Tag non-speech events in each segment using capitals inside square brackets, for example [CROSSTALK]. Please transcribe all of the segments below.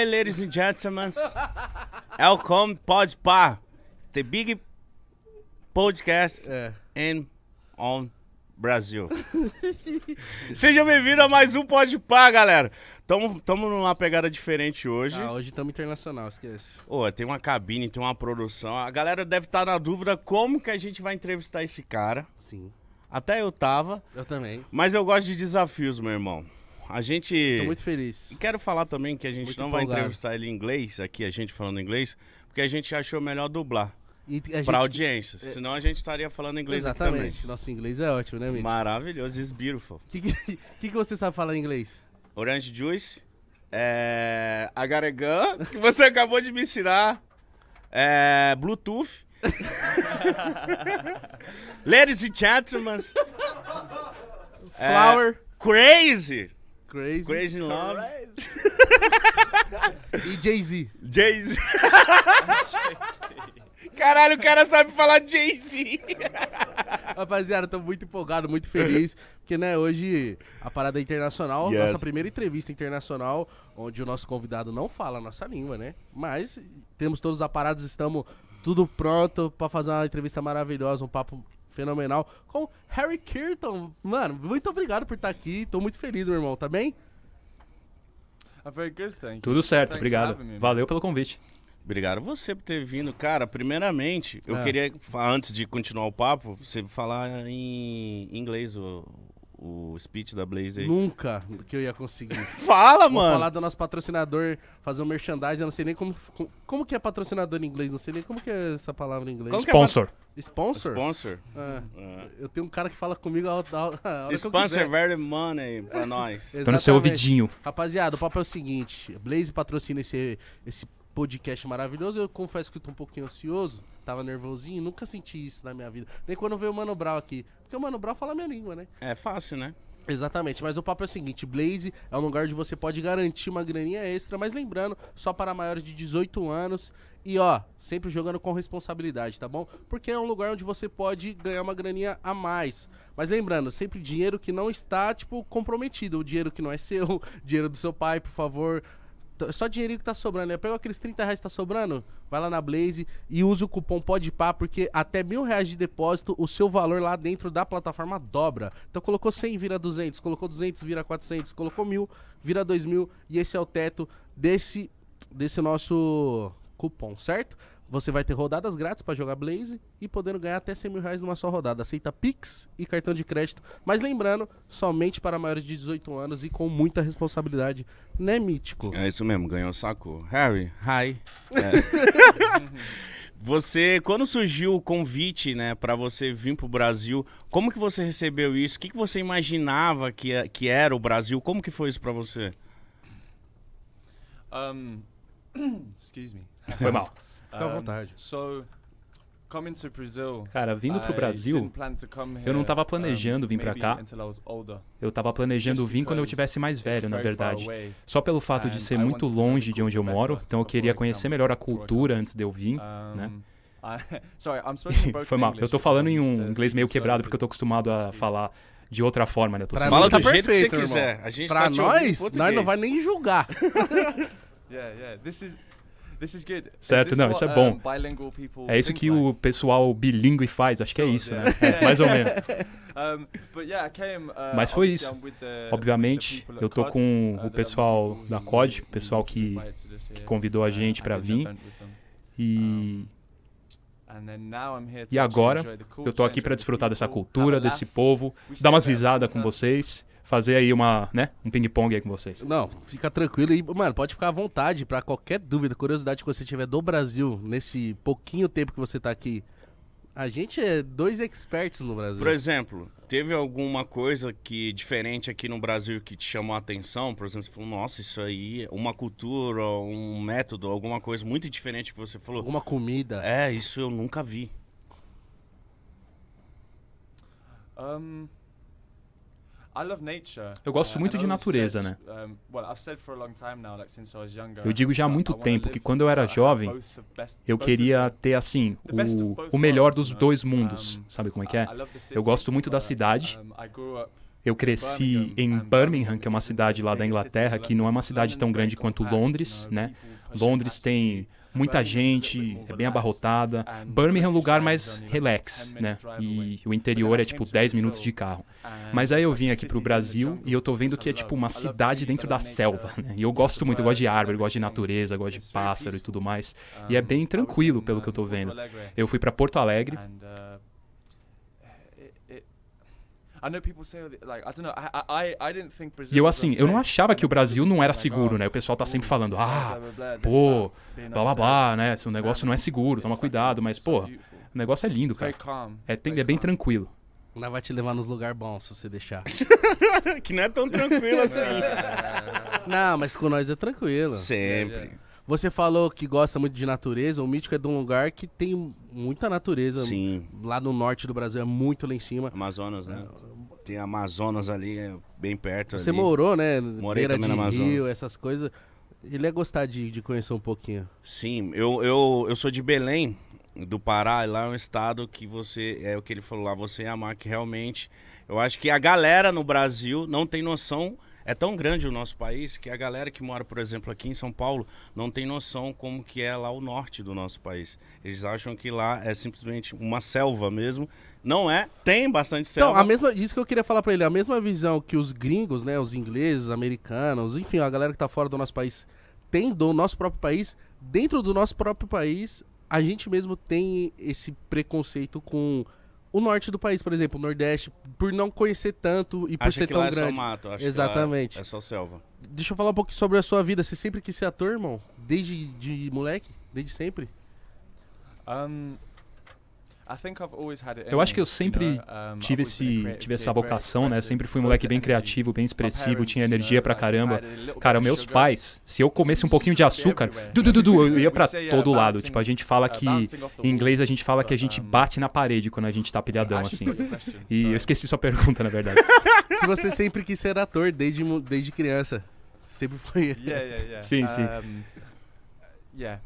Hi, ladies and gentlemen. Welcome, pode pá. The big podcast é. in on Brasil. Seja bem vindo a mais um Pode Pá, galera. Tamo, tamo numa pegada diferente hoje. Ah, hoje estamos internacional, esquece. Ô, tem uma cabine, tem uma produção. A galera deve estar tá na dúvida como que a gente vai entrevistar esse cara. Sim. Até eu tava. Eu também. Mas eu gosto de desafios, meu irmão a gente. Tô muito feliz. Quero falar também que a gente muito não empolgado. vai entrevistar ele em inglês, aqui a gente falando inglês, porque a gente achou melhor dublar. Gente... Para audiência, é senão a gente estaria falando inglês Exatamente. também. Nosso inglês é ótimo, né, Mitch? Maravilhoso, it's beautiful. O que, [LAUGHS] que, que, você sabe falar em inglês? Orange juice, é, agaregã, que você [LAUGHS] acabou de me ensinar, é, Bluetooth, [LAUGHS] Ladies and gentlemen, Flower, é, Crazy. Crazy. Crazy in Love. e Jay-Z. Jay-Z. [LAUGHS] Caralho, o cara sabe falar Jay-Z. Rapaziada, tô muito empolgado, muito feliz, porque, né, hoje a parada é internacional, yes. nossa primeira entrevista internacional, onde o nosso convidado não fala a nossa língua, né? Mas temos todos os aparados, estamos tudo pronto para fazer uma entrevista maravilhosa, um papo fenomenal, com Harry Kirton. Mano, muito obrigado por estar aqui. Tô muito feliz, meu irmão. Tá bem? Tudo certo, tá obrigado. Valeu pelo convite. Obrigado você por ter vindo. Cara, primeiramente, eu é. queria, antes de continuar o papo, você falar em inglês o, o speech da Blaze aí? Nunca que eu ia conseguir. [LAUGHS] Fala, Vou mano! falar do nosso patrocinador, fazer um merchandising, eu não sei nem como, como, como que é patrocinador em inglês, não sei nem como que é essa palavra em inglês. Como que é Sponsor. Sponsor? Sponsor. É. É. Eu tenho um cara que fala comigo a, a, a hora Sponsor quiser. very money pra nós. Tá no seu ouvidinho. Rapaziada, o papo é o seguinte: Blaze patrocina esse, esse podcast maravilhoso. Eu confesso que eu tô um pouquinho ansioso, tava nervosinho, nunca senti isso na minha vida. Nem quando veio o Mano Brown aqui. Porque o Mano Brown fala a minha língua, né? É fácil, né? Exatamente, mas o papo é o seguinte, Blaze é um lugar onde você pode garantir uma graninha extra, mas lembrando, só para maiores de 18 anos e ó, sempre jogando com responsabilidade, tá bom? Porque é um lugar onde você pode ganhar uma graninha a mais. Mas lembrando, sempre dinheiro que não está, tipo, comprometido, o dinheiro que não é seu, [LAUGHS] dinheiro do seu pai, por favor, só dinheiro que tá sobrando, né? Pega aqueles 30 reais que tá sobrando, vai lá na Blaze e usa o cupom PODPAR, porque até mil reais de depósito, o seu valor lá dentro da plataforma dobra. Então colocou 100, vira 200, colocou 200, vira 400, colocou mil, vira 2 mil, e esse é o teto desse, desse nosso cupom, certo? Você vai ter rodadas grátis para jogar Blaze e podendo ganhar até 100 mil reais numa só rodada. Aceita Pix e cartão de crédito. Mas lembrando, somente para maiores de 18 anos e com muita responsabilidade. Né, Mítico? É isso mesmo, ganhou o saco. Harry, hi. É. [LAUGHS] você, quando surgiu o convite, né, para você vir para o Brasil, como que você recebeu isso? O que, que você imaginava que, é, que era o Brasil? Como que foi isso para você? Um, [COUGHS] excuse me. [COUGHS] Foi mal. Fica à vontade. Cara, vindo pro Brasil, eu não tava planejando vir para cá. Eu tava planejando vir quando eu tivesse mais velho, na verdade. Só pelo fato de ser muito longe de onde eu moro, então eu queria conhecer melhor a cultura antes de eu vir, né? [LAUGHS] [LAUGHS] Foi mal. Eu tô falando em um uh, inglês meio quebrado porque eu tô acostumado a falar de outra forma, né? Eu tô pra Fala tá do jeito que você quiser. Irmão. A gente pra tá nós, nós não vai nem julgar. [LAUGHS] yeah, yeah. This is Certo, não, isso é bom. É isso que o pessoal bilíngue faz, acho que é isso, né? É, mais ou menos. [LAUGHS] Uh, Mas foi isso. Obviamente, eu tô com uh, o pessoal da COD, pessoal que, que convidou a uh, gente para vir. E e agora eu tô aqui para desfrutar dessa cultura, desse povo, dar umas risadas com vocês fazer aí uma, né, um ping-pong aí com vocês. Não, fica tranquilo e, mano, pode ficar à vontade para qualquer dúvida, curiosidade que você tiver do Brasil nesse pouquinho tempo que você tá aqui. A gente é dois experts no Brasil. Por exemplo, teve alguma coisa que diferente aqui no Brasil que te chamou a atenção? Por exemplo, você falou, nossa, isso aí, uma cultura, um método, alguma coisa muito diferente que você falou. Alguma comida. É, isso eu nunca vi. Um, eu gosto uh, muito de natureza, né? Eu digo já há muito tempo que quando eu era jovem, eu queria ter, assim, o, o melhor dos né? dois mundos. Sabe como é que é? Eu gosto muito da cidade. Eu cresci em Birmingham, que é uma cidade lá da Inglaterra, que não é uma cidade tão grande quanto Londres, né? Londres tem muita é gente, é bem abarrotada. Birmingham é um lugar mais relax, né? E o interior é tipo 10 minutos de carro. Mas aí eu vim aqui pro Brasil e eu tô vendo que é tipo uma cidade dentro da selva, né? E eu gosto muito, eu gosto de árvore, gosto de natureza, gosto de pássaro e tudo mais. E é bem tranquilo pelo que eu tô uh, vendo. Eu fui para Porto Alegre uh, e eu assim, eu não achava que o Brasil não era seguro, oh, né? O pessoal tá sempre falando, ah, pô, uh, blá blá blá, né? Se assim, o negócio não é seguro, toma cuidado, mas pô, o negócio é lindo, cara. É, tem, é bem tranquilo. Ela vai te levar nos lugares bons se você deixar. [LAUGHS] que não é tão tranquilo assim. [LAUGHS] não, mas com nós é tranquilo. Sempre. Você falou que gosta muito de natureza, o mítico é de um lugar que tem muita natureza. Sim. Lá no norte do Brasil é muito lá em cima. Amazonas, né? É, Tem Amazonas ali, é bem perto. Você ali. morou, né? Morei Beira também de no Rio, Amazonas. essas coisas. Ele é gostar de, de conhecer um pouquinho. Sim, eu, eu, eu sou de Belém, do Pará, lá é um estado que você. É o que ele falou lá, você amar que realmente. Eu acho que a galera no Brasil não tem noção é tão grande o nosso país que a galera que mora, por exemplo, aqui em São Paulo não tem noção como que é lá o norte do nosso país. Eles acham que lá é simplesmente uma selva mesmo. Não é, tem bastante então, selva. Então, a mesma, isso que eu queria falar para ele, a mesma visão que os gringos, né, os ingleses, americanos, enfim, a galera que tá fora do nosso país tem do nosso próprio país, dentro do nosso próprio país, a gente mesmo tem esse preconceito com o norte do país, por exemplo, o Nordeste, por não conhecer tanto e por ser que tão lá grande. É só mato, acho Exatamente. Que lá é-, é só selva. Deixa eu falar um pouco sobre a sua vida. Você sempre quis ser ator, irmão? Desde de moleque? Desde sempre? Um, eu acho que eu sempre tive, esse, tive essa vocação, né? Sempre fui um moleque bem criativo, bem expressivo, tinha energia pra caramba. Cara, meus pais, se eu comesse um pouquinho de açúcar, du, du, du, eu ia pra [LAUGHS] todo lado. Tipo, a gente fala uh, que, em inglês, a gente fala que a gente bate na parede quando a gente tá pilhadão, assim. E eu esqueci sua pergunta, na verdade. [LAUGHS] Se você sempre quis ser ator desde, desde criança, sempre foi. Sim, sim. Yeah.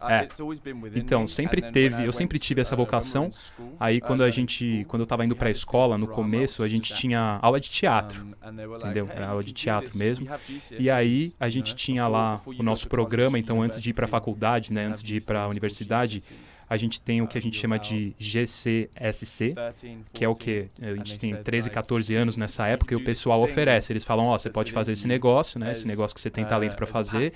É. Então, sempre teve, eu sempre tive essa uh, vocação. Aí quando a gente, quando eu estava indo para a escola, no começo, a gente tinha aula de teatro, entendeu? Era aula de teatro mesmo. E aí a gente tinha lá o nosso programa, então antes de ir para a faculdade, né, antes de ir para a universidade, a gente tem o que a gente chama de GCSC, que é o que é, a gente tem 13, 14 anos nessa época e o pessoal oferece, eles falam, ó, oh, você pode fazer esse negócio, né, esse negócio que você tem uh, talento para fazer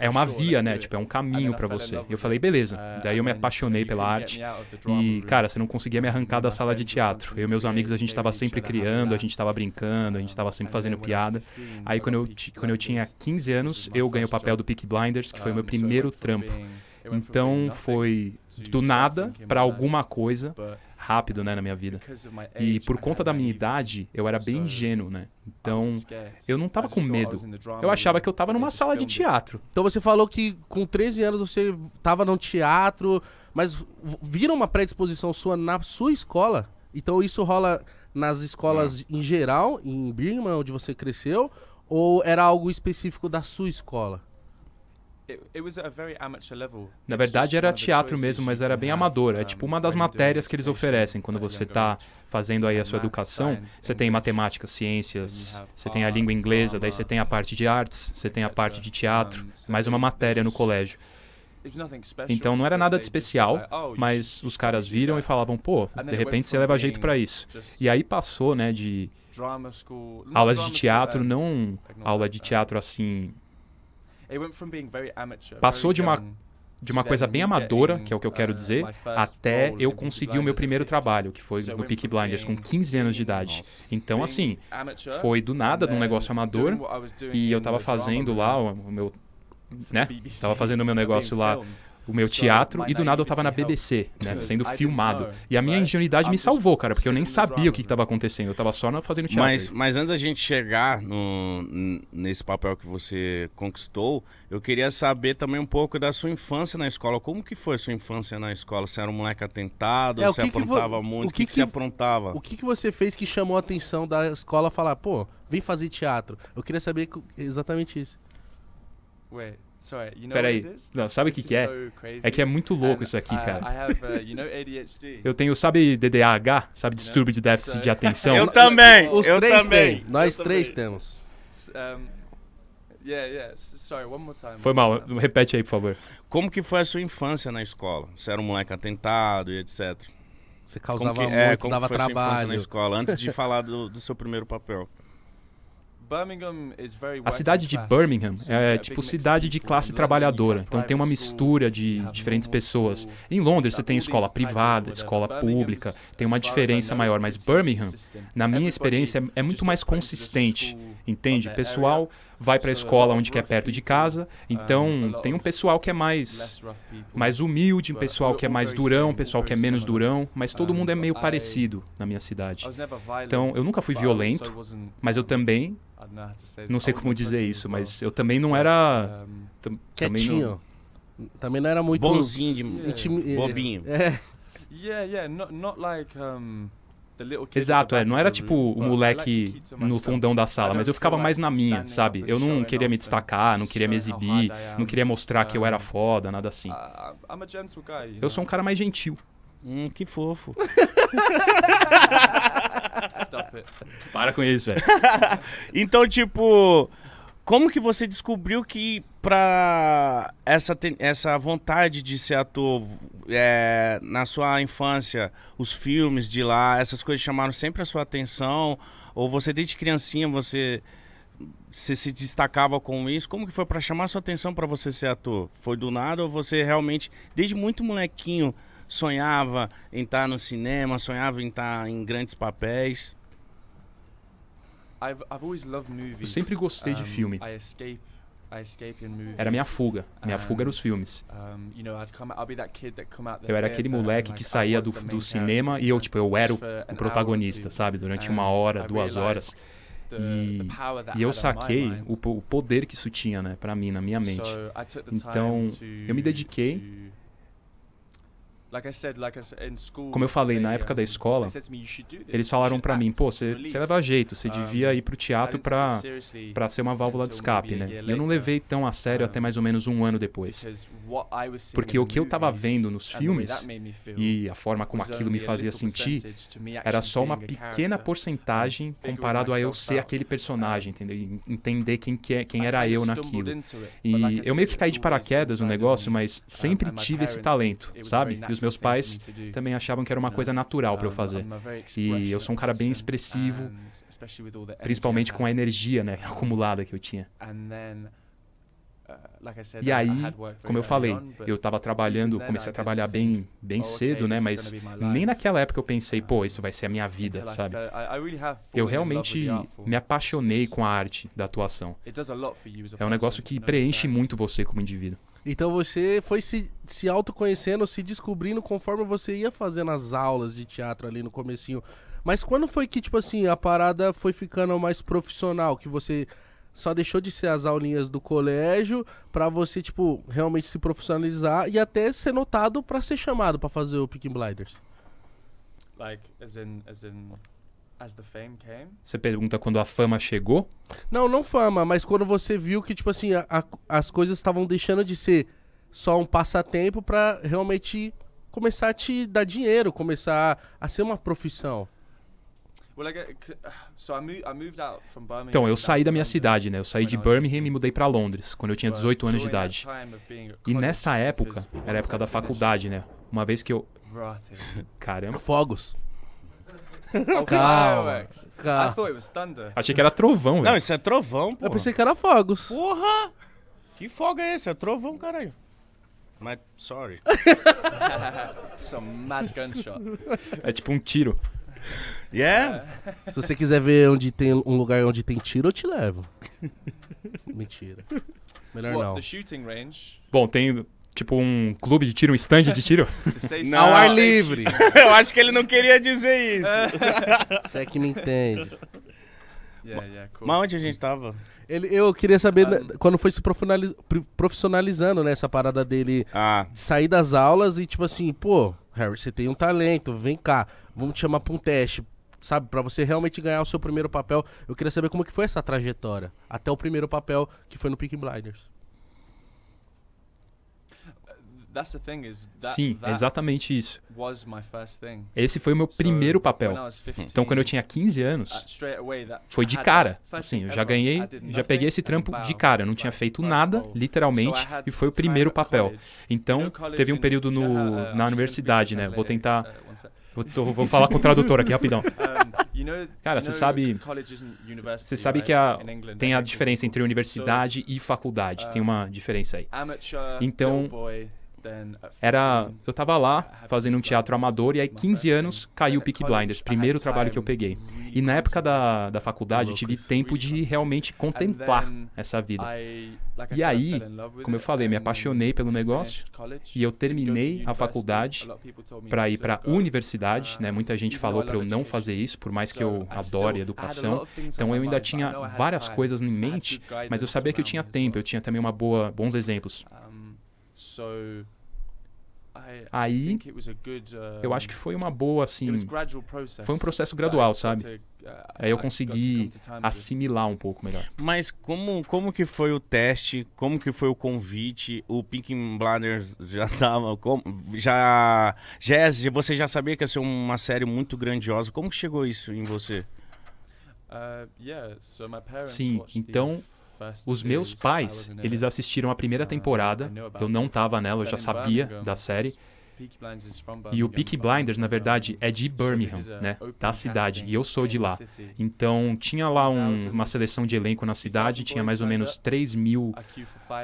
é uma via, né? né tipo, é um caminho para é você. eu falei, beleza. Daí eu me é, apaixonei pela arte. E, cara, você não conseguia me arrancar da sala é de teatro. Eu e meus amigos, a gente estava sempre criando, a gente estava brincando, a gente estava sempre fazendo piada. Aí, quando eu, quando eu tinha 15 anos, eu ganhei o papel do Peak Blinders, que foi ah, o meu primeiro trampo. Então, foi do nada assim para alguma né? coisa rápido, né, na minha vida. E por conta da minha idade, eu era bem ingênuo, né? Então, eu não tava com medo. Eu achava que eu tava numa sala de teatro. Então você falou que com 13 anos você tava num teatro, mas viram uma predisposição sua na sua escola? Então isso rola nas escolas é. em geral, em Birmingham, onde você cresceu, ou era algo específico da sua escola? Na verdade era teatro mesmo, mas era bem amador. É tipo uma das matérias que eles oferecem quando você está fazendo aí a sua educação. Você tem matemática, ciências, você tem a língua inglesa, daí você tem a parte de artes, você tem a parte de teatro, mais uma matéria no colégio. Então não era nada de especial, oh, mas os caras viram e falavam, pô, de repente você leva jeito para isso. E aí passou, né, de aulas de teatro, não aula de teatro assim Passou de uma de uma coisa bem amadora, que é o que eu quero uh, dizer, até eu conseguir o meu primeiro trabalho, que foi no Peak Blinders, com 15 anos de idade. Então, assim, foi do nada, num um negócio amador, e eu tava fazendo lá o meu. né? [LAUGHS] Tava fazendo o meu negócio lá o meu teatro e do nada eu tava na BBC, né, sendo filmado. E a minha ingenuidade me salvou, cara, porque eu nem sabia o que estava né? acontecendo, eu tava só fazendo teatro. Mas, mas antes da gente chegar no, nesse papel que você conquistou, eu queria saber também um pouco da sua infância na escola. Como que foi a sua infância na escola? Você era um moleque atentado, é, você que aprontava que vo... muito, o que, que, que, você aprontava? O que, que você fez que chamou a atenção da escola falar, pô, vem fazer teatro? Eu queria saber exatamente isso. Ué, Peraí, não, sabe o que, que é? É que é muito louco isso aqui, cara. Uh, [LAUGHS] eu tenho, sabe DDAH? Sabe distúrbio de déficit de atenção? [LAUGHS] Eu também, Os eu três também. Tem. Nós eu três também. temos. Foi mal, repete aí, por favor. Como que foi a sua infância na escola? Você era um moleque atentado e etc. Você causava que, é, muito, é, como dava foi trabalho. Sua infância na escola, antes de [LAUGHS] falar do, do seu primeiro papel. A cidade de Birmingham é tipo cidade de classe trabalhadora, então tem uma mistura de diferentes pessoas. Em Londres você tem escola privada, escola pública, tem uma diferença maior, mas Birmingham, na minha experiência, é muito mais consistente, entende? Pessoal vai para a escola onde que é perto de casa. Então, tem um pessoal que é mais, mais humilde, um pessoal que é mais durão, um pessoal que é menos durão, mas todo mundo é meio parecido na minha cidade. Então, eu nunca fui violento, mas eu também não sei como dizer isso, mas eu também não era quietinho, também não, era muito bonzinho, de, é. bobinho. É. Yeah, yeah, not not like um Exato, é. Não era tipo o moleque no fundão da sala, mas eu ficava mais na minha, sabe? Eu não queria me né? destacar, não queria me exibir, é não queria mostrar que eu era foda, nada assim. É eu né? sou um cara mais gentil. Hum, que fofo. Para com isso, velho. [LAUGHS] então, tipo. Como que você descobriu que para essa, essa vontade de ser ator é, na sua infância, os filmes de lá, essas coisas chamaram sempre a sua atenção? Ou você desde criancinha você, você se destacava com isso? Como que foi para chamar a sua atenção para você ser ator? Foi do nada ou você realmente desde muito molequinho sonhava em estar no cinema, sonhava em estar em grandes papéis? Eu sempre gostei de filme. Era minha fuga. Minha fuga era os filmes. Eu era aquele moleque que saía do, do cinema e eu, tipo, eu era o, o protagonista, sabe? Durante uma hora, duas horas. E, e, eu saquei o, o, poder que isso tinha, né, para mim, na minha mente. Então, eu me dediquei como eu falei, na época da escola, eles falaram para mim, pô, você, você leva jeito, você devia ir pro teatro pra, pra ser uma válvula de escape, né? Eu não levei tão a sério até mais ou menos um ano depois. Porque o que eu tava vendo nos filmes e a forma como aquilo me fazia sentir era só uma pequena porcentagem comparado a eu ser aquele personagem, entendeu? Entender quem, que é, quem era eu naquilo. E eu meio que caí de paraquedas no negócio, mas sempre tive esse talento, sabe? E os meus pais também achavam que era uma coisa natural para eu fazer. E eu sou um cara bem expressivo, principalmente com a energia né, [LAUGHS] acumulada que eu tinha. Uh, e aí, como eu falei, eu estava trabalhando, comecei a trabalhar bem, bem oh, cedo, né? Mas nem naquela época eu pensei, pô, isso vai ser a minha vida, sabe? Eu realmente me apaixonei com a arte da atuação. É um negócio que preenche muito você como indivíduo. Então você foi se, se autoconhecendo, se descobrindo conforme você ia fazendo as aulas de teatro ali no comecinho. Mas quando foi que, tipo assim, a parada foi ficando mais profissional, que você só deixou de ser as aulinhas do colégio para você, tipo, realmente se profissionalizar e até ser notado para ser chamado para fazer o Picking Blinders? Like, as in, as in... Você pergunta quando a fama chegou? Não, não fama, mas quando você viu que, tipo assim, a, a, as coisas estavam deixando de ser só um passatempo para realmente começar a te dar dinheiro, começar a, a ser uma profissão. Então, eu saí da minha cidade, né? Eu saí de Birmingham e me mudei para Londres, quando eu tinha 18 anos de idade. E nessa época, era a época da faculdade, né? Uma vez que eu. [LAUGHS] Caramba. Fogos. Calma. Calma. I Achei que era trovão, velho. Não, isso é trovão, pô. Eu pensei que era fogos. Porra! Que fogo é esse? É trovão, caralho. Mas, sorry. It's [LAUGHS] mad gunshot. É tipo um tiro. Yeah? Se você quiser ver onde tem um lugar onde tem tiro, eu te levo. [LAUGHS] Mentira. Melhor What, não. the shooting range? Bom, tem Tipo um clube de tiro, um stand de tiro? [LAUGHS] Não, Ao ar livre. Eu acho que ele não queria dizer isso. Você [LAUGHS] é que me entende. Yeah, yeah, cool. Mas onde a gente tava? Ele, eu queria saber ah. né, quando foi se profissionalizando nessa né, parada dele ah. de sair das aulas e tipo assim, pô, Harry, você tem um talento, vem cá, vamos te chamar para um teste, sabe, para você realmente ganhar o seu primeiro papel. Eu queria saber como que foi essa trajetória até o primeiro papel que foi no Peaky Blinders. Sim, exatamente isso. Esse foi o meu primeiro papel. Então, quando eu tinha 15 anos, uh, foi de cara. Assim, eu já ganhei, já peguei esse trampo de cara. Eu não tinha feito nada, literalmente, e foi o primeiro papel. Então, teve um período no, na uh, universidade, né? Vou tentar. Uh, [LAUGHS] tô, vou falar com o tradutor aqui rapidão. [LAUGHS] Cara, você sabe, você sabe que a, tem a diferença entre universidade e faculdade. Tem uma diferença aí. Então, Uh, Era, eu estava lá uh, fazendo um teatro amador e aí 15 anos caiu o Peak Blinders, primeiro trabalho que eu peguei. E na época da, da faculdade eu tive tempo de realmente contemplar essa vida. E aí, como eu falei, me apaixonei pelo negócio e eu terminei a faculdade para ir para a universidade, uh, né? Muita gente falou para eu não fazer isso, por mais que eu adore educação. Então eu ainda tinha várias coisas em mente, mas eu sabia que eu tinha tempo, eu tinha também uma boa bons exemplos Aí, eu acho que foi uma boa, assim. Foi um processo gradual, sabe? Uh, Aí eu consegui assimilar um pouco melhor. Mas como, como que foi o teste? Como que foi o convite? O Pink Bladders já tava. Como, já, é, já. Você já sabia que ia ser uma série muito grandiosa. Como que chegou isso em você? Uh, Sim, então os meus pais, né? eles assistiram a primeira ah, temporada, eu não estava nela, eu já sabia da série. E o Peaky Blinders, na verdade, é de Birmingham, né? Da cidade. E eu sou de lá. Então, tinha lá um, uma seleção de elenco na cidade, tinha mais ou menos 3 mil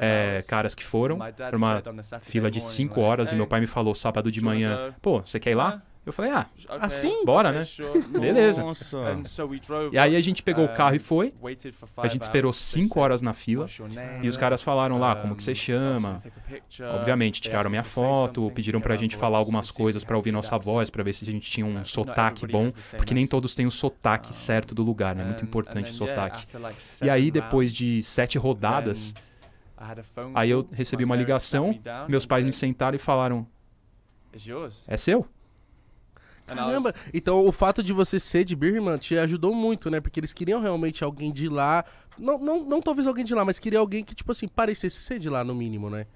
é, caras que foram, uma fila de 5 horas, e meu pai me falou sábado de manhã: pô, você quer ir lá? Eu falei, ah, okay, assim? Bora, okay, né? Sure. [LAUGHS] Beleza. É. So drove, e aí a gente pegou um, o uh, carro e foi. A gente esperou cinco horas na fila. E os caras falaram lá, como que você chama? Obviamente, tiraram minha foto, pediram pra gente falar algumas coisas para ouvir nossa voz, para ver se a gente tinha um uh, sotaque bom. Porque nem todos têm o sotaque uh, certo do lugar, né? É muito importante o sotaque. E aí, depois de sete rodadas, aí eu recebi uma ligação, meus pais me sentaram e falaram: É seu? Caramba! Então o fato de você ser de Birman te ajudou muito, né? Porque eles queriam realmente alguém de lá. Não, não, não talvez alguém de lá, mas queria alguém que, tipo assim, parecesse ser de lá, no mínimo, né?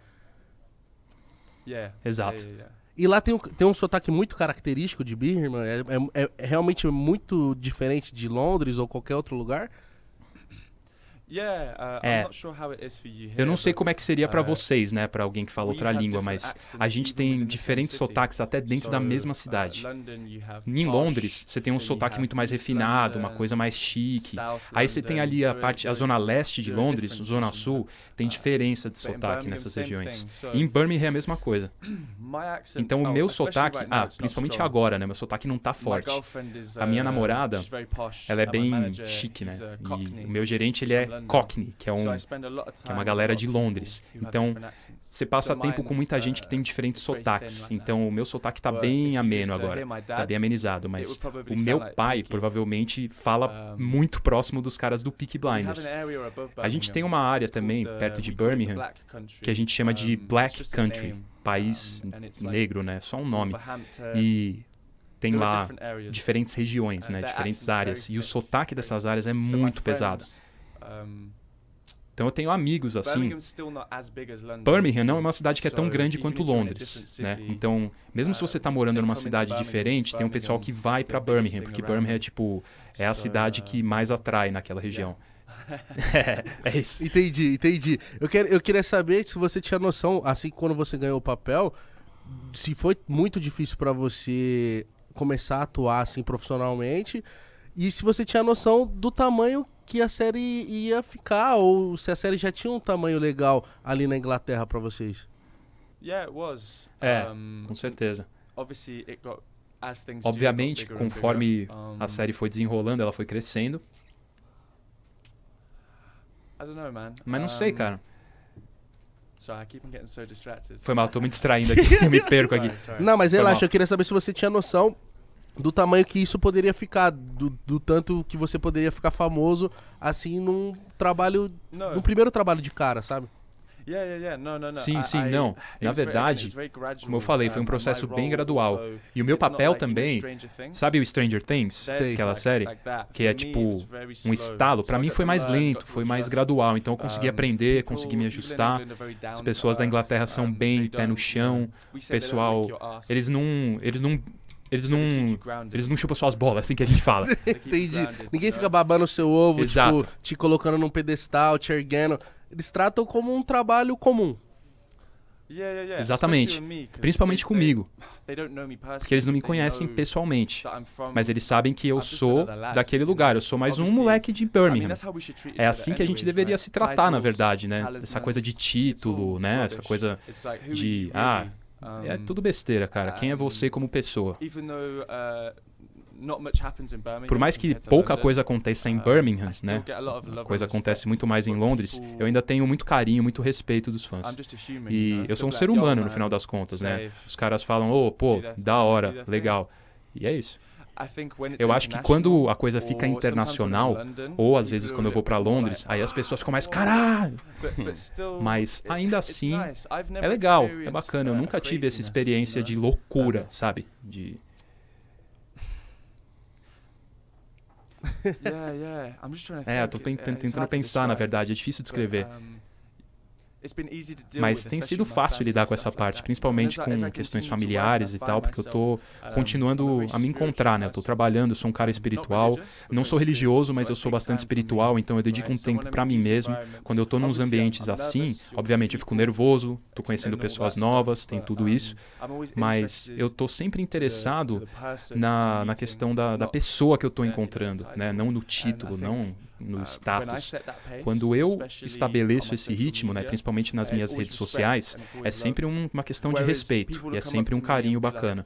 Yeah. Exato. Yeah, yeah. E lá tem, tem um sotaque muito característico de Birman. É, é, é realmente muito diferente de Londres ou qualquer outro lugar. Uh, é, eu não sei como é que seria para uh, vocês, né, para alguém que fala outra língua, mas a gente tem diferentes sotaques até dentro da mesma uh, cidade. Em Londres, você tem um sotaque muito mais refinado, uma coisa mais chique. Aí você tem ali a parte, a zona leste de Londres, zona sul, tem diferença de sotaque nessas regiões. E em Birmingham é a mesma coisa. [CLEARS THROAT] Então o oh, meu sotaque, ah, principalmente agora, né, meu sotaque não tá forte. A minha namorada, ela é bem chique, né? E o meu gerente ele é Cockney, que é, um, que é uma galera de Londres. Então, você passa tempo com muita gente uh, que tem diferentes sotaques. Então, o meu sotaque está bem ameno agora, está bem amenizado. Mas o meu pai provavelmente fala muito próximo dos caras do Peak Blinders. A gente tem uma área também, perto de Birmingham, que a gente chama de Black Country. País negro, né? Só um nome. E tem lá diferentes regiões, né, diferentes áreas, e o sotaque dessas áreas é muito pesado então eu tenho amigos assim. Birmingham não é uma cidade que é tão grande quanto Londres, né? Então, mesmo se você está ah, morando numa cidade diferente, tem um pessoal que vai para Birmingham, porque Birmingham é tipo é a cidade que uh, mais atrai naquela região. é, [LAUGHS] [LAUGHS] é isso. Entendi, entendi. Eu, quero, eu queria saber se você tinha noção, assim, quando você ganhou o papel, se foi muito difícil para você começar a atuar assim profissionalmente e se você tinha noção do tamanho que a série ia ficar ou se a série já tinha um tamanho legal ali na Inglaterra para vocês. Yeah, it was. É, com certeza. Obviously it got Obviamente, conforme a série foi desenrolando, ela foi crescendo. Mas não sei, cara. Foi mal, tô me distraindo [LAUGHS] aqui, [LAUGHS] me perco aqui. Não, mas relaxa, eu queria saber se você tinha noção do tamanho que isso poderia ficar, do, do, tanto que você poderia ficar famoso assim num trabalho, no primeiro trabalho de cara, sabe? Yeah, yeah, yeah. No, no, no. Sim, sim, não. Na verdade, como eu falei, foi um processo bem gradual. E o meu papel também, sabe o Stranger Things, aquela série, que é tipo um estalo. Para mim foi mais lento, foi mais gradual. Então eu consegui aprender, consegui me ajustar. As pessoas da Inglaterra são bem pé no chão. O pessoal, eles não, eles não eles não, eles não chupam suas bolas, assim que a gente fala. [LAUGHS] Entendi. Ninguém tá fica babando o seu ovo, tipo, Exato. tipo, te colocando num pedestal, te erguendo. Eles tratam como um trabalho comum. Exatamente. Principalmente comigo. porque eles não me conhecem pessoalmente. Mas eles sabem que eu sou daquele lugar. Eu sou mais um moleque de Birmingham. É assim que a gente deveria se tratar, na verdade, né? Essa coisa de título, né? Essa coisa de. Ah, é um, é tudo besteira, cara. Quem é você como pessoa? Uh, Por mais que pouca coisa aconteça em Birmingham, né? A coisa acontece muito mais em Londres. Eu ainda tenho muito carinho, muito respeito dos fãs. E eu sou um ser humano no final das contas, né? Os caras falam, ô, oh, pô, da hora, legal. E é isso. Eu acho que quando a coisa fica internacional, ou às vezes quando eu vou para Londres, aí as pessoas ficam mais caralho. Hum. Mas ainda assim, é legal, é bacana. Eu uh, nunca tive essa experiência de loucura, sabe? De [LAUGHS] é, eu tô tentando, uh, tentando pensar, na verdade, é difícil descrever. Mas tem sido fácil lidar com essa parte, principalmente com questões familiares e tal, porque eu estou continuando a me encontrar, né? Eu estou trabalhando, eu sou um cara espiritual, não sou religioso, mas eu sou bastante espiritual, então eu dedico um tempo para mim mesmo. Quando eu estou nos ambientes assim, obviamente eu fico nervoso, estou conhecendo pessoas novas, tem tudo isso, mas eu estou sempre interessado na, na questão da, da pessoa que eu estou encontrando, né? Não no título, não no uh, status. Quando eu estabeleço esse ritmo, né, principalmente nas minhas redes sociais, é sempre um, uma questão de respeito e é sempre um carinho bacana.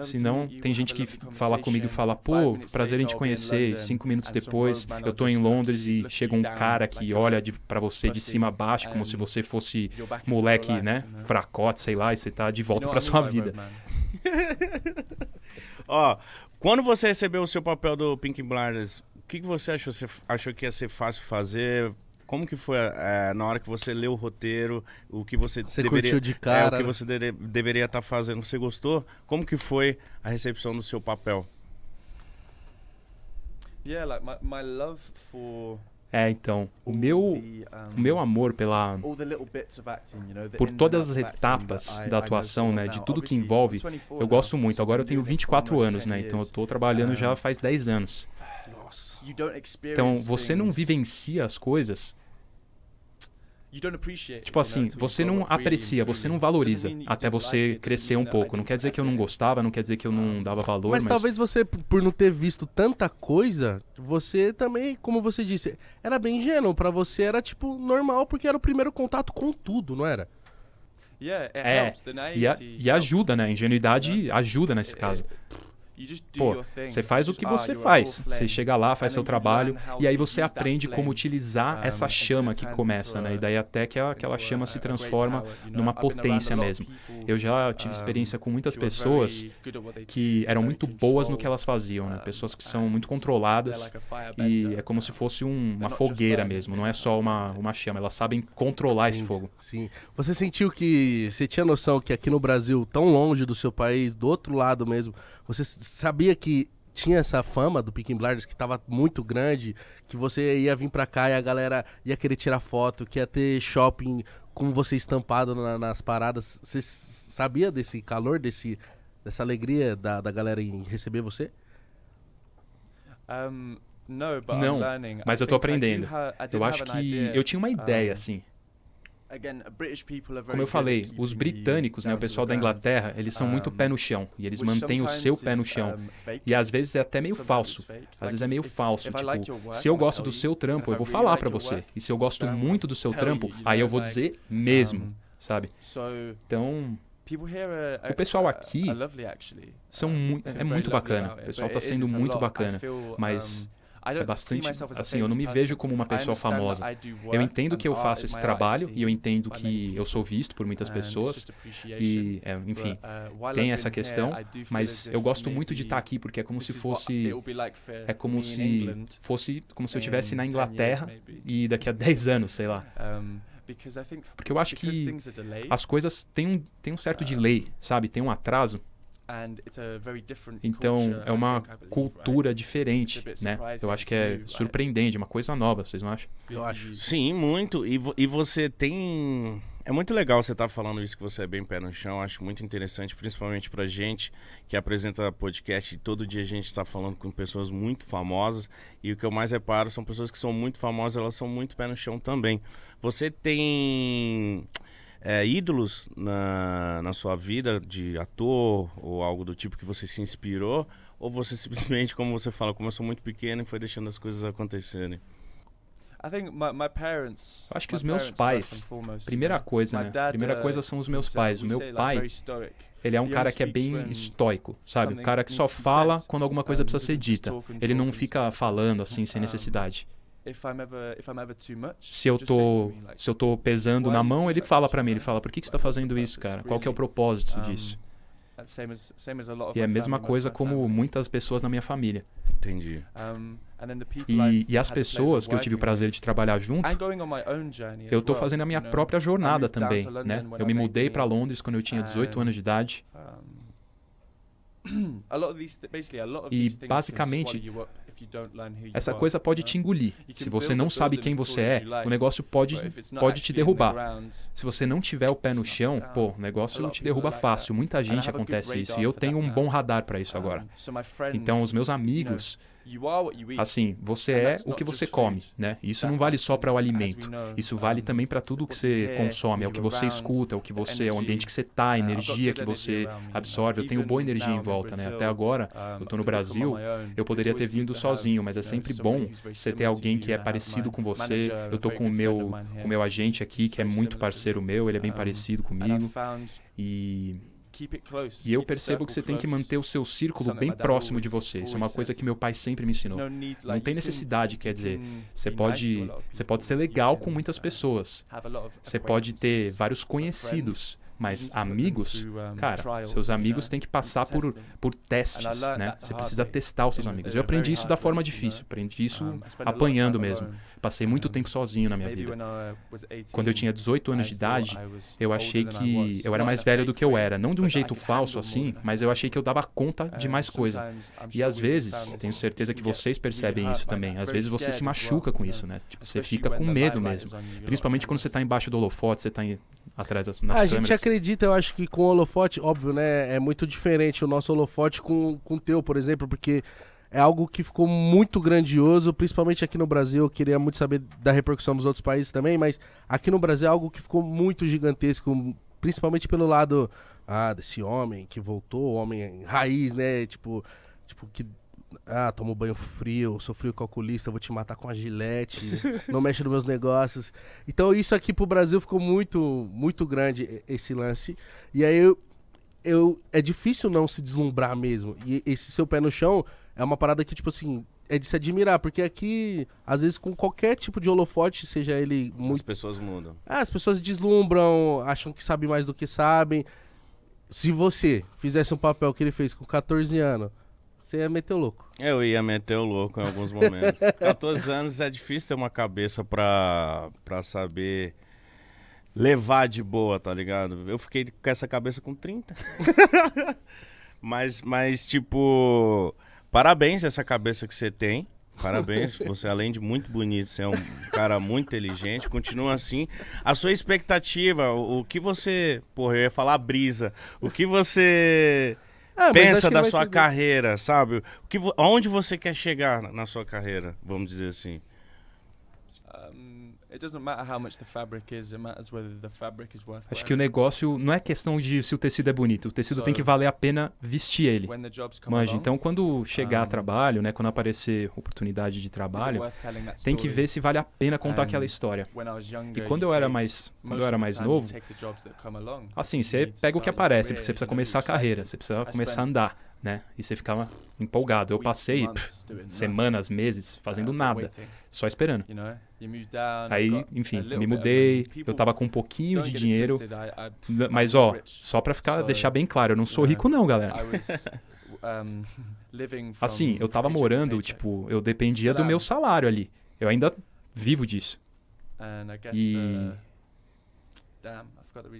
Se não, tem gente que fala comigo e fala, pô, prazer em te conhecer. E cinco minutos depois, eu estou em Londres e chega um cara que olha para você de cima a baixo, como se você fosse moleque, né, fracote, sei lá, e você está de volta para sua vida. [LAUGHS] Ó, quando você recebeu o seu papel do Pink Blinders, que, que você achou? Você achou que ia ser fácil fazer? Como que foi é, na hora que você leu o roteiro, o que você, você deveria, de cara, é, o que né? você de, deveria estar tá fazendo? Você gostou? Como que foi a recepção do seu papel? Yeah, like my, my love for é, então, o meu, o meu amor pela por todas as etapas da atuação, né, de tudo que envolve, eu gosto muito. Agora eu tenho 24 anos, né? Então eu estou trabalhando já faz 10 anos. Então, você não vivencia as coisas Tipo assim, você não aprecia, você não valoriza até você crescer um pouco. Não quer dizer que eu não gostava, não quer dizer que eu não dava valor. Mas, mas... talvez você, por não ter visto tanta coisa, você também, como você disse, era bem ingênuo. para você era, tipo, normal, porque era o primeiro contato com tudo, não era? É, e, a, e ajuda, né? A ingenuidade ajuda nesse caso. Pô, você faz o que você faz. Você chega lá, faz seu trabalho e aí você aprende como utilizar ah, essa chama que começa, né? E daí até que aquela chama se transforma numa potência mesmo. Eu já tive experiência com muitas pessoas que eram muito boas no que elas faziam, né? Pessoas que são muito controladas e é como se fosse um, uma fogueira mesmo, não é só uma, uma chama. Elas sabem controlar esse fogo. Sim. Você sentiu que. Você tinha noção que aqui no Brasil, tão longe do seu país, do outro lado mesmo, você sabia que tinha essa fama do Peaky Blinders que tava muito grande, que você ia vir pra cá e a galera ia querer tirar foto, que ia ter shopping com você estampado na, nas paradas. Você sabia desse calor, desse, dessa alegria da, da galera em receber você? Um, no, but não, I'm learning. mas I eu tô aprendendo. eu acho que eu tinha uma ideia, um, assim, como eu falei, os britânicos, né, o pessoal da Inglaterra, eles são muito pé no chão e eles mantêm o seu pé no chão. E às vezes é até meio falso. Às vezes é meio falso, tipo, se eu gosto do seu trampo, eu vou falar para você. E se eu gosto muito do seu trampo, aí eu vou dizer mesmo, sabe? Então, o pessoal aqui são mu é muito bacana. O pessoal está sendo muito bacana, mas é bastante. Assim, eu não me vejo como uma pessoa famosa. Eu entendo que eu faço esse trabalho e eu entendo que eu sou visto por muitas pessoas. E, é, enfim, uh, tem essa questão. Mas eu gosto muito de estar tá aqui porque é como se fosse. É como se fosse como se eu estivesse na Inglaterra e daqui a 10 anos, sei lá. Porque eu acho que as coisas têm um, têm um certo uh, delay, sabe? Tem um atraso. Então é uma cultura diferente, né? Eu acho que é surpreendente, uma coisa nova, vocês não acham? Eu acho. Sim, muito. E, vo e você tem. É muito legal você estar tá falando isso que você é bem pé no chão. Acho muito interessante, principalmente pra gente que apresenta podcast e todo dia a gente está falando com pessoas muito famosas. E o que eu mais reparo são pessoas que são muito famosas, elas são muito pé no chão também. Você tem é, ídolos na, na sua vida de ator ou algo do tipo que você se inspirou? Ou você simplesmente, como você fala, começou muito pequeno e foi deixando as coisas acontecerem? Acho que os meus pais, primeira coisa, né? Primeira uh, coisa são os meus pais. O meu pai, ele é um cara que é bem estoico, sabe? O cara que só fala quando alguma coisa precisa ser dita. Ele não fica falando assim sem necessidade se eu tô, se eu tô pesando na mão, ele fala para mim, ele fala, por que, que você está fazendo isso, cara? Qual que é o propósito disso? e é a mesma coisa como muitas pessoas na minha família. Entendi. e, e, as pessoas que eu tive o prazer de trabalhar junto, eu estou fazendo a minha própria jornada também, né? Eu me mudei para Londres quando eu tinha 18 anos de idade. [CLEARS THROAT] E basicamente, essa coisa pode te engolir. Se você não sabe quem você é, o negócio pode, pode te derrubar. Se você não tiver o pé no chão, pô, o negócio te derruba fácil. Muita gente acontece isso. E eu tenho um bom radar para isso agora. Então, os meus amigos Assim, você é o que você come, né? Isso não vale só para o alimento. Isso vale também para tudo que você consome, é o que você escuta, é o que você, é o ambiente que você tá, a uh, energia que você absorve. Eu tenho boa energia em volta, né? Até agora, eu estou no Brasil, eu poderia ter vindo sozinho, mas é sempre bom você ter alguém que é parecido com você. Uh, eu estou com o meu, o meu agente aqui, que é muito parceiro meu, ele é bem parecido comigo. E e eu percebo que você tem que manter o seu círculo bem próximo de você. Isso é uma coisa que meu pai sempre me ensinou. Não tem necessidade, quer dizer, você pode, você pode ser legal com muitas uh, pessoas. Você pode ter vários conhecidos. Mas amigos, cara, seus amigos têm que passar por, por testes, né? Você precisa testar os seus amigos. Eu aprendi isso da forma difícil, aprendi isso apanhando mesmo. Passei muito uhum. tempo sozinho na minha vida. Quando eu tinha 18 anos de idade, eu achei que eu era mais velho do que eu era. Não de um jeito falso assim, mas eu achei que eu dava conta de mais coisa. E às vezes, tenho certeza que vocês percebem isso também, às vezes você se machuca com isso, né? Tipo, você fica com medo mesmo. Principalmente quando você está embaixo do holofote, você está em... atrás das ah, câmeras. A câmeras. gente acredita, eu acho que com o holofote, óbvio, né? É muito diferente o nosso holofote com, com o teu, por exemplo, porque é algo que ficou muito grandioso, principalmente aqui no Brasil. Eu queria muito saber da repercussão nos outros países também, mas aqui no Brasil é algo que ficou muito gigantesco, principalmente pelo lado ah, desse homem que voltou, homem raiz, né? Tipo, tipo que ah, tomou banho frio, sofreu o calculista, vou te matar com a gilete, [LAUGHS] não mexe nos meus negócios. Então isso aqui pro Brasil ficou muito, muito grande esse lance. E aí eu, é difícil não se deslumbrar mesmo. E esse seu pé no chão é uma parada que, tipo assim, é de se admirar, porque aqui, às vezes, com qualquer tipo de holofote, seja ele. Muito... As pessoas mudam. Ah, as pessoas deslumbram, acham que sabem mais do que sabem. Se você fizesse um papel que ele fez com 14 anos, você ia meter o louco. Eu ia meter o louco em alguns momentos. 14 [LAUGHS] anos é difícil ter uma cabeça para pra saber levar de boa, tá ligado? Eu fiquei com essa cabeça com 30. [LAUGHS] mas, mas, tipo, parabéns essa cabeça que você tem. Parabéns, [LAUGHS] você além de muito bonito, você é um cara muito inteligente, continua assim. A sua expectativa, o, o que você. Porra, eu ia falar brisa. O que você ah, pensa da sua carreira, sabe? O que, onde você quer chegar na sua carreira, vamos dizer assim? It doesn't matter how much the fabric is, it matters whether the fabric is worth Acho que o negócio não é questão de se o tecido é bonito, o tecido so, tem que valer a pena vestir ele. When então quando chegar um, trabalho, né, quando aparecer oportunidade de trabalho, tem que ver se vale a pena contar um, aquela história. Younger, e quando eu era mais, quando eu era mais novo, assim, você pega o que aparece, porque você precisa começar a carreira, você precisa começar a andar, né? E você ficava empolgado. Eu passei pff, semanas, meses fazendo nada, só esperando. Aí, enfim, me mudei. Eu tava com um pouquinho de dinheiro. Mas, ó, só pra ficar, deixar bem claro, eu não sou rico, não, galera. [LAUGHS] Assim, eu tava morando, tipo, eu dependia do meu salário ali. Eu ainda vivo disso. E. Uh,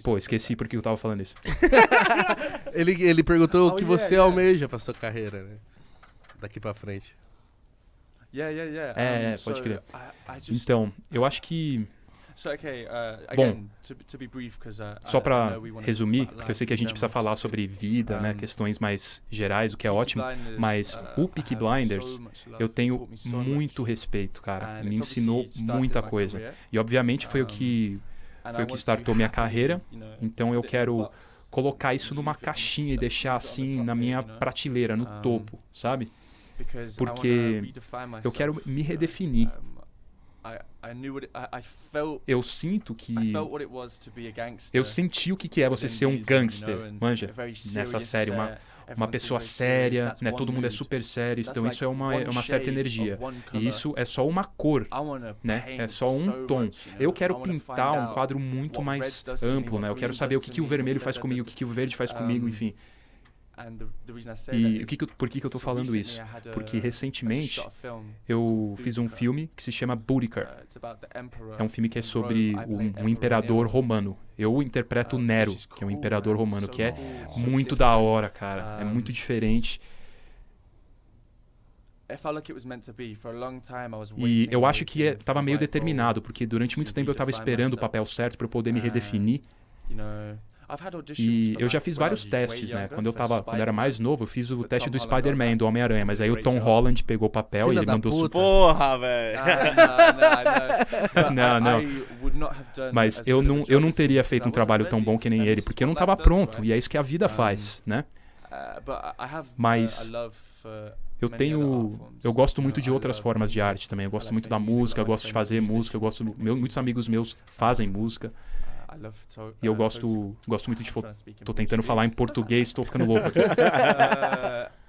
Pô, esqueci porque eu tava falando isso. [LAUGHS] ele, ele perguntou oh, o que você almeja pra sua carreira, né? Daqui pra frente. Yeah, yeah, yeah. É, um, é, pode crer. I, I just... Então, eu acho que So, okay, uh, again, Bom, to, to be brief, uh, só para resumir, porque eu sei que a gente precisa falar sobre vida, né, um, né, questões mais gerais, o que é ótimo, mas uh, o Peak Blinders eu tenho muito respeito, cara. Me ensinou muita coisa. E obviamente foi o que foi o que startou minha carreira, então eu quero colocar isso numa caixinha e deixar assim na minha prateleira, no topo, sabe? porque eu quero me redefinir. Eu sinto que. Eu senti o que é você ser um gangster, manja? Nessa série, uma, uh, uma pessoa séria, né? Todo mundo é super sério, então isso é uma, é uma certa energia. E isso é só uma cor, né? É só um tom. Eu quero pintar um quadro muito mais amplo, né? Eu quero saber o que, que o vermelho faz comigo, o que, que o verde faz comigo, enfim. E o que, que eu, por que, que eu estou falando isso? Porque recentemente eu fiz um filme que se chama uh, Boudicar. É um filme que é sobre um, um imperador romano. Eu interpreto uh, Nero, que é um imperador romano, que é muito da hora, cara. É muito diferente. E eu acho que é, estava meio oh, determinado, porque durante muito tempo eu estava esperando o papel certo para eu poder me redefinir. E eu já fiz vários testes, né? Quando eu tava, quando era mais novo, eu fiz o teste do Spider-Man, do Homem-Aranha, mas aí o Tom Holland pegou o papel Filha e ele mandou puta. Porra, velho. Ah, não, não. [LAUGHS] Mas eu não, eu não teria feito um trabalho tão bom que nem ele, porque eu não tava pronto, e é isso que a vida faz, né? Uh, uh, mas eu tenho eu gosto muito de outras formas de arte também eu gosto muito da música eu gosto de fazer música eu gosto meus, muitos amigos meus fazem música e eu uh, gosto, gosto muito de. Estou tentando falar em português, estou ficando louco [LAUGHS] aqui. [LAUGHS]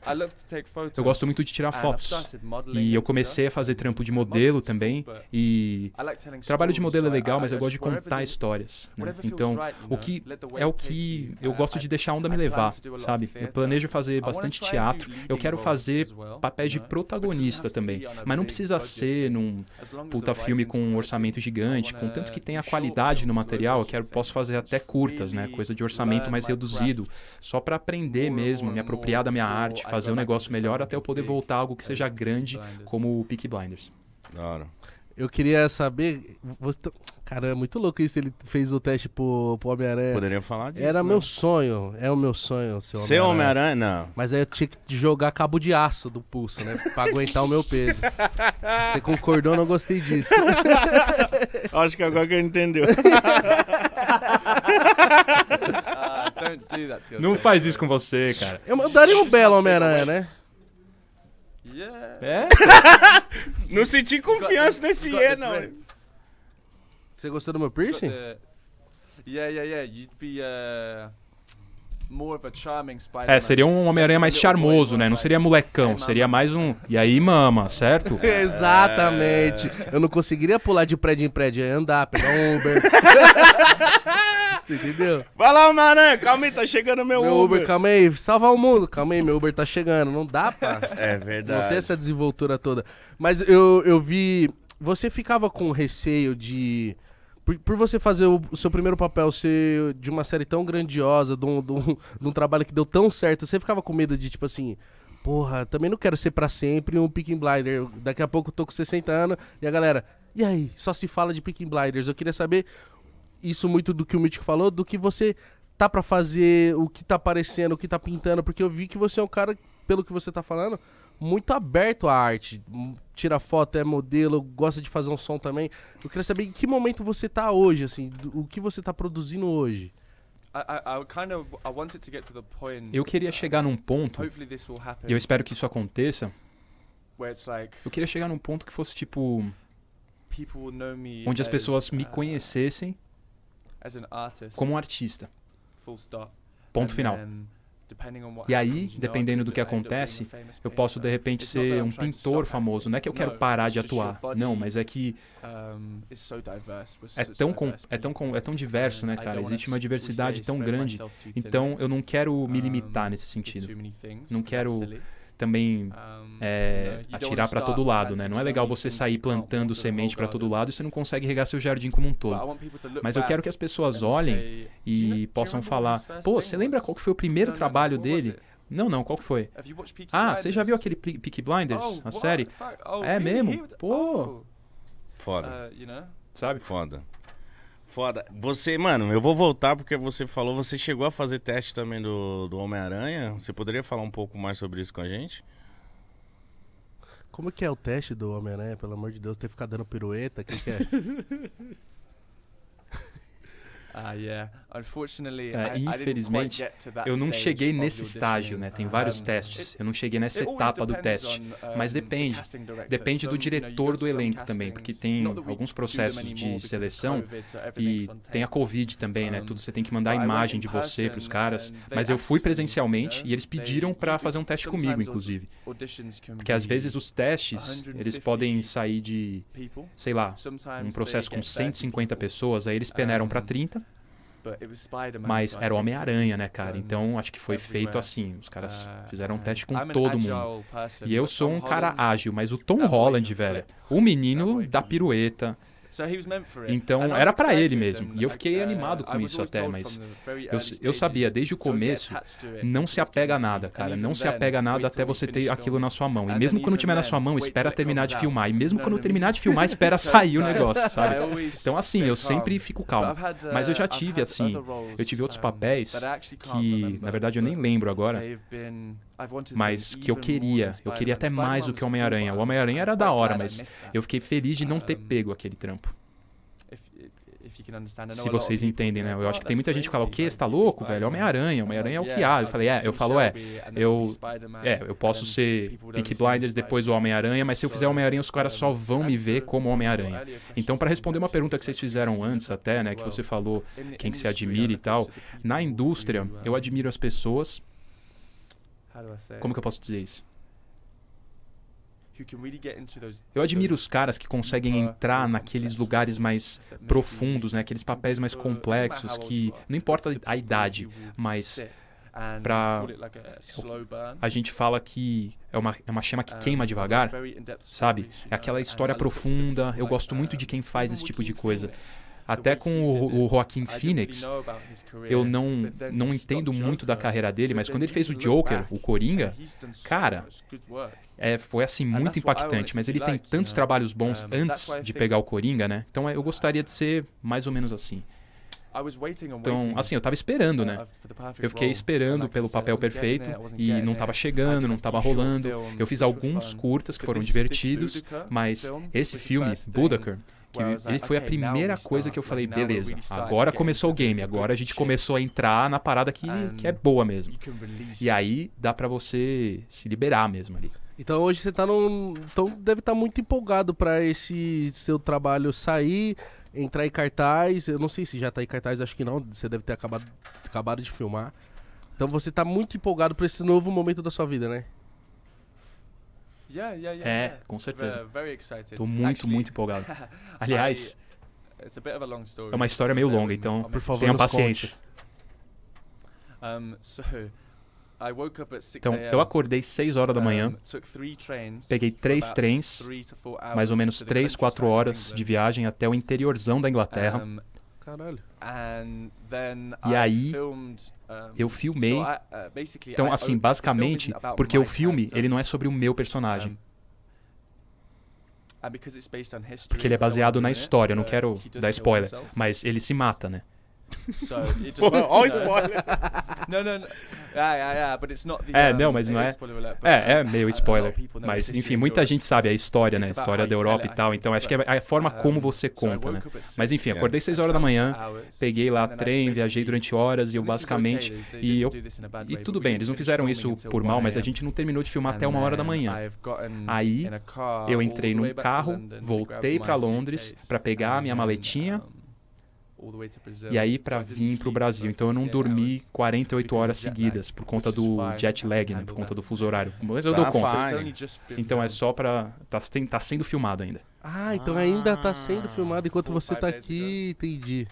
Eu gosto muito de tirar fotos. E eu comecei a fazer trampo de modelo também. E trabalho de modelo é legal, mas eu gosto de contar histórias. Né? Então, o que é o que eu gosto de deixar a onda me levar, sabe? Eu planejo fazer bastante teatro. Eu quero fazer papéis de protagonista também. Mas não precisa ser num puta filme com um orçamento gigante. Contanto que tenha qualidade no material, eu quero, posso fazer até curtas, né? Coisa de orçamento mais reduzido. Só para aprender mesmo, me apropriar da minha arte fazer um negócio melhor até eu poder voltar a algo que seja grande como o Peak Blinders. Claro. Eu queria saber. Você... Tá, cara, é muito louco isso. Ele fez o teste pro, pro Homem-Aranha. Poderia falar disso. Era né? meu sonho. É o meu sonho seu Homem-Aranha. Ser Homem-Aranha, não. Mas aí eu tinha que jogar cabo de aço do pulso, né? Pra aguentar o meu peso. Você concordou, não gostei disso. [LAUGHS] Acho que agora que eu entendeu. Ah, tá não faz isso com você, cara. Eu daria um belo Homem-Aranha, né? é. é? [LAUGHS] não senti confiança nesse E, não. Você gostou do meu piercing? Uh, yeah, yeah, yeah. You'd be uh, more of a charming Spider-Man. É, seria um Homem-Aranha mais charmoso, né? Não seria molecão, é, seria mais um. E aí, mama, certo? [LAUGHS] Exatamente. Eu não conseguiria pular de prédio em prédio, ia andar, pegar um Uber. [LAUGHS] Você entendeu? Vai lá, Maranhão, calma aí, tá chegando meu, meu Uber. Uber. Calma aí, salvar o mundo, calma aí, meu Uber tá chegando. Não dá, pra. É verdade. Não tem essa desenvoltura toda. Mas eu, eu vi. Você ficava com receio de. Por, por, você fazer o, o, seu primeiro papel ser de uma série tão grandiosa, de um, de, um, de um, trabalho que deu tão certo, você ficava com medo de, tipo assim, porra, também não quero ser para sempre um Picking Blinder. Daqui a pouco eu tô com 60 anos e a galera, e aí, só se fala de Picking Blinders. Eu queria saber isso muito do que o Mítico falou, do que você tá para fazer, o que tá aparecendo, o que tá pintando, porque eu vi que você é um cara, pelo que você tá falando, muito aberto à arte. Hum, tira foto, é modelo, gosta de fazer um som também. Eu queria saber em que momento você tá hoje, assim, do, o que você tá produzindo hoje. Eu queria chegar num ponto, e eu espero que isso aconteça, eu queria chegar num ponto que fosse tipo. Onde as pessoas me conhecessem como um artista. Ponto final. E aí, dependendo do que acontece, eu posso de repente ser um pintor famoso. Não é que eu quero parar de atuar, não, mas é que é tão, é tão, é tão diverso, né, cara? Existe uma diversidade tão grande. Então, eu não quero me limitar nesse sentido. Não quero também é, né, atirar para todo lado, né? Não é legal você sair plantando semente para todo né? lado e você não consegue regar seu jardim como um todo. Mas eu quero que as pessoas olhem e possam falar: pô, você lembra qual foi o primeiro trabalho dele? Não, não, qual que foi? Ah, você já viu aquele Peaky oh, Blinders, a série? Oh, é mesmo? Pô! Oh. Foda. Uh, Sabe? Foda. Foda. Você, mano, eu vou voltar porque você falou, você chegou a fazer teste também do, do Homem-Aranha. Você poderia falar um pouco mais sobre isso com a gente? Como que é o teste do Homem-Aranha, pelo amor de Deus, ter ficado dando pirueta? O que, que é? [LAUGHS] ah, yeah. É, infelizmente, eu não cheguei nesse estágio, né? Tem vários testes. Eu não cheguei nessa etapa do teste, mas depende. Depende do diretor do elenco também, porque tem alguns processos de seleção e tem a Covid também, né? Tudo você tem que mandar a imagem de você para os caras. Mas eu fui presencialmente e eles pediram para fazer um teste comigo, inclusive, porque às vezes os testes eles podem sair de, sei lá, um processo com 150 pessoas, aí eles peneiram para 30 mas era o Homem-Aranha, né, cara? Então acho que foi feito assim. Os caras ah, fizeram um é. teste com todo mundo. E eu sou um cara ágil, mas o Tom Holland, velho, o menino da pirueta. Então era para ele mesmo. E eu fiquei uh, animado com isso até, mas eu, eu sabia desde o começo, não se apega a nada, cara. Não se apega a nada até você ter aquilo na sua mão. E mesmo quando tiver na sua mão, espera terminar de filmar. E mesmo quando terminar de [LAUGHS] filmar, espera sair o negócio, [LAUGHS] sabe? Então assim, eu sempre fico calmo. Mas eu uh, já tive assim, eu tive outros papéis que, na verdade, eu nem lembro agora mas que eu queria. Eu queria até mais do que Homem-Aranha. O Homem-Aranha era da hora, mas eu fiquei feliz de não ter pego aquele trampo. Se vocês entendem, né? Eu oh, acho que tem muita gente que fala, o quê? Você tá louco, velho? Homem-Aranha, Homem-Aranha é o que há. Eu falei, é, eu falo, é, eu, é, eu posso ser Peak Blinders depois o Homem-Aranha, mas se eu fizer Homem-Aranha, os caras só vão me ver como Homem-Aranha. Então, para responder uma pergunta que vocês fizeram antes até, né, que você falou quem que se admira e tal, na indústria, uh, eu admiro as pessoas é Como que eu posso dizer isso? Eu admiro os caras que conseguem entrar naqueles lugares mais profundos, né? aqueles papéis mais complexos, que não importa a idade, mas para a gente fala que é uma, é uma chama que queima devagar, sabe? É aquela história profunda. Eu gosto muito de quem faz esse tipo de coisa. Até com o, o Phoenix, eu não, não entendo muito da carreira dele, mas quando ele fez o Joker, o Coringa, cara, é, foi assim muito impactante. Mas ele tem tantos trabalhos bons antes de pegar o Coringa, né? Então é, eu gostaria de ser mais ou menos assim. Então, assim, eu tava esperando, né? Uh, eu fiquei esperando pelo papel perfeito e não tava chegando, não tava rolando. Eu fiz alguns curtas que foram divertidos, mas esse filme, Budokan, que ele foi a primeira coisa que eu falei, beleza, agora começou o game, agora a gente começou a entrar na parada que, que é boa mesmo. E aí dá para você se liberar mesmo ali. Então hoje você tá num. Então deve estar tá muito empolgado para esse seu trabalho sair, entrar em cartaz. Eu não sei se já tá em cartaz, acho que não. Você deve ter acabado, acabado de filmar. Então você tá muito empolgado para esse novo momento da sua vida, né? Yeah, yeah, yeah. É, yeah. com certeza. Estou muito, Actually, muito empolgado. [LAUGHS] Aliás, I, story, é uma história meio longa, então, por favor, tenha paciência. Um, so, então, eu acordei 6 horas da manhã, peguei três trens, mais ou menos 3, 4 horas de viagem até o interiorzão da Inglaterra, Caralho. E aí, eu filmei. Uh, então, assim, basicamente, porque o filme, ele não é sobre o meu personagem. Porque ele é baseado na história, eu não quero dar spoiler, mas ele se mata, né? So it just spoiler. no, no, no. Yeah, yeah, yeah, but it's not the, é, um, não, mas não é. Alert, but, é, uh, é meio spoiler. Mas enfim, muita gente sabe a história, né, a história da Europa e tal, então acho que é a forma como você conta, né? Mas enfim, acordei 6 horas da manhã, peguei lá trem, viajei durante horas e eu basicamente e eu e tudo bem, eles não fizeram isso por mal, mas a gente não terminou de filmar até uma hora da manhã. Aí eu entrei num carro, voltei para Londres para pegar a minha maletinha e aí para vir para o Brasil. Então eu não dormi 48 horas seguidas por conta do jet lag, né, por conta do fuso horário. Mas eu tá dou conta. Então é só para tá, tá sendo filmado ainda. Ah, então ainda tá sendo ah, filmado enquanto você tá aqui, entendi.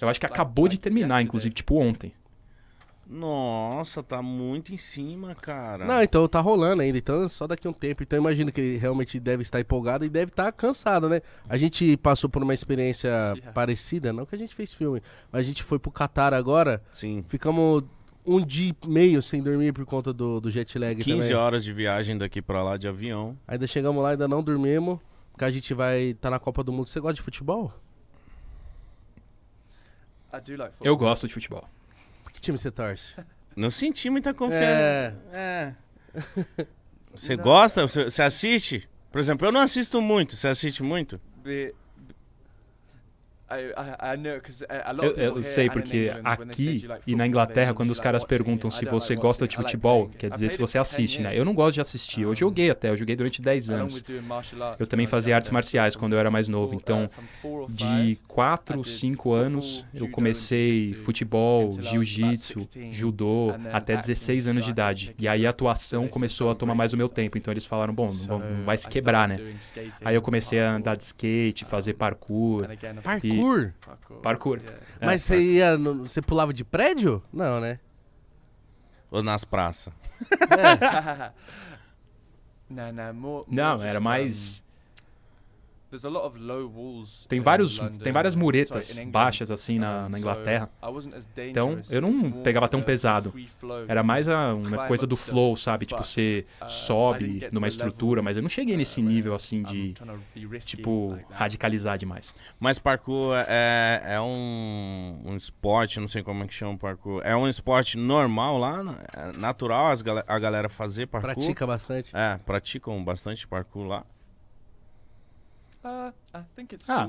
Eu acho que acabou de terminar, inclusive, tipo ontem. Nossa, tá muito em cima, cara. Não, então tá rolando ainda. Então só daqui a um tempo. Então imagino que ele realmente deve estar empolgado e deve estar cansado, né? A gente passou por uma experiência yeah. parecida, não que a gente fez filme, mas a gente foi pro Catar agora. Sim. Ficamos um dia e meio sem dormir por conta do, do jet lag 15 também. horas de viagem daqui pra lá de avião. Ainda chegamos lá, ainda não dormimos, porque a gente vai estar tá na Copa do Mundo. Você gosta de futebol? Like Eu gosto de futebol. Que time você torce? Não senti muita confiança. É. é. [LAUGHS] Você gosta? Você, assiste? Por exemplo, eu não assisto muito. Você assiste muito? Uh, eu, sei porque aqui e na Inglaterra, quando os caras perguntam se você gosta de futebol, quer dizer se você assiste, né? Eu não gosto de assistir. Eu joguei até, eu joguei durante 10 anos. Eu também fazia artes marciais quando eu era mais novo. Então, uh, de 4, 5 anos, eu comecei futebol, jiu-jitsu, judô, até 16 anos de idade. E aí a atuação começou a tomar mais o meu tempo. Então eles falaram, bom, não vai se quebrar, né? Aí eu comecei a andar de skate, fazer parkour. Parkour? Parkour? Parkour. Parkour. Yeah. É. é, Mas você ia. no- Você pulava de prédio? Não, né? Ou nas praças. É. more, [LAUGHS] [LAUGHS] more Não, era mais tem, vários, tem várias muretas baixas assim na, na, Inglaterra. Então eu não pegava tão pesado. Era mais a, uma coisa do flow, sabe? Tipo, você uh, sobe numa estrutura, mas eu não cheguei nesse nível assim de, tipo, radicalizar demais. Mas parkour é, é um, um esporte, não sei como é que chama parkour. É um esporte normal lá, né? é natural as, a galera fazer parkour. Pratica bastante. É, praticam bastante parkour lá. Uh, ah,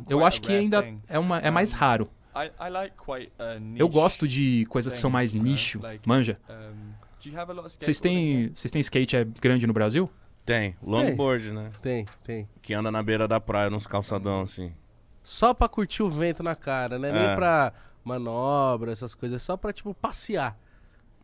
eu acho que ainda é, uma, é mais raro. Uh, eu gosto de coisas que são mais uh, nicho, manja. Vocês têm, vocês têm skate é grande no Brasil? Tem, longboard, tem, né? Tem, tem. Que anda na beira da praia, nos calçadão, assim. Só pra curtir o vento na cara, né? É. Nem pra manobra, essas coisas. É só pra, tipo, passear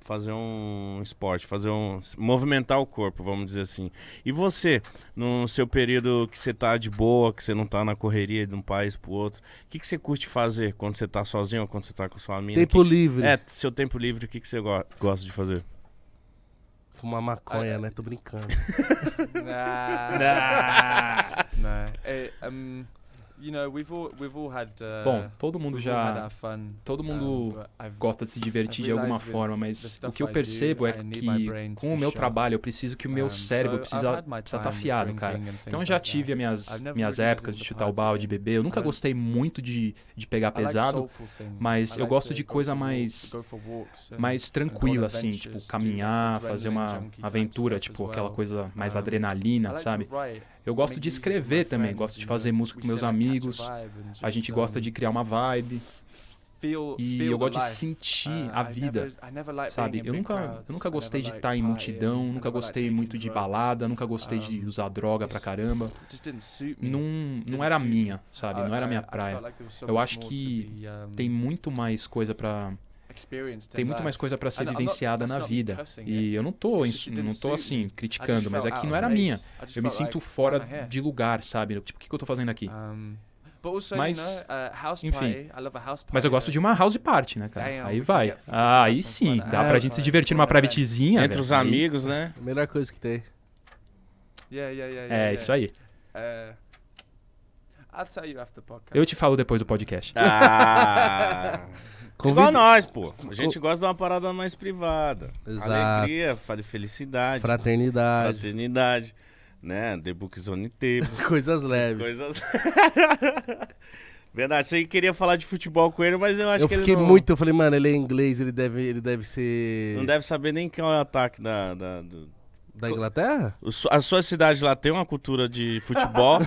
fazer um esporte, fazer um movimentar o corpo, vamos dizer assim. E você, no seu período que você tá de boa, que você não tá na correria de um país pro outro, o que, que você curte fazer quando você tá sozinho ou quando você tá com sua família Tempo que livre. Que... É, seu tempo livre, o que, que você go gosta de fazer? Fumar maconha, ah, né? Tô brincando. [LAUGHS] nah. Nah. Nah. É, um, Uh, Bom, todo mundo já. Todo mundo gosta de se divertir de alguma forma, mas o que eu percebo é que com o meu trabalho eu preciso que o meu cérebro precisa estar tá afiado, cara. Então eu já tive as minhas, minhas épocas de chutar o balde, de beber. Eu nunca gostei muito de, de pegar pesado, mas eu gosto de coisa mais, mais tranquila, assim, tipo caminhar, fazer uma aventura, tipo aquela coisa mais adrenalina, sabe? Eu gosto de escrever também, gosto de né? fazer música com meus amigos. Né? A gente gosta de criar uma vibe. E eu gosto de sentir ah, a vida, sabe? Eu nunca, eu nunca gostei de estar em multidão, nunca gostei muito de balada, nunca gostei de usar droga pra caramba. Não, não era minha, sabe? Não era minha praia. Eu acho que tem muito mais coisa pra tem muito mais coisa para ser vivenciada na vida. E eu não tô, não tô assim, criticando, mas aqui não era minha. Eu me sinto fora de lugar, sabe? Tipo, o que, eu tô fazendo aqui? Mas, uh, enfim. Mas eu gosto de uma house party, né, cara? Aí vai. Ah, aí sim, dá pra gente se divertir numa privatezinha. Entre os amigos, né? melhor coisa que tem. É, isso aí. Uh, eu te falo depois do podcast. Ah. [LAUGHS] Convide... Igual nós, pô. A gente gosta de uma parada mais privada. Exato. Alegria, felicidade. Fraternidade. Fraternidade. Né? The Book Zone Table. [LAUGHS] Coisas leves. Coisas... [LAUGHS] Verdade, você queria falar de futebol com ele, mas eu acho eu que ele. Eu fiquei não... muito, eu falei, mano, ele é inglês, ele deve, ele deve ser. Não deve saber nem quem é o ataque da, da do, da Inglaterra? A sua cidade lá tem uma cultura de futebol.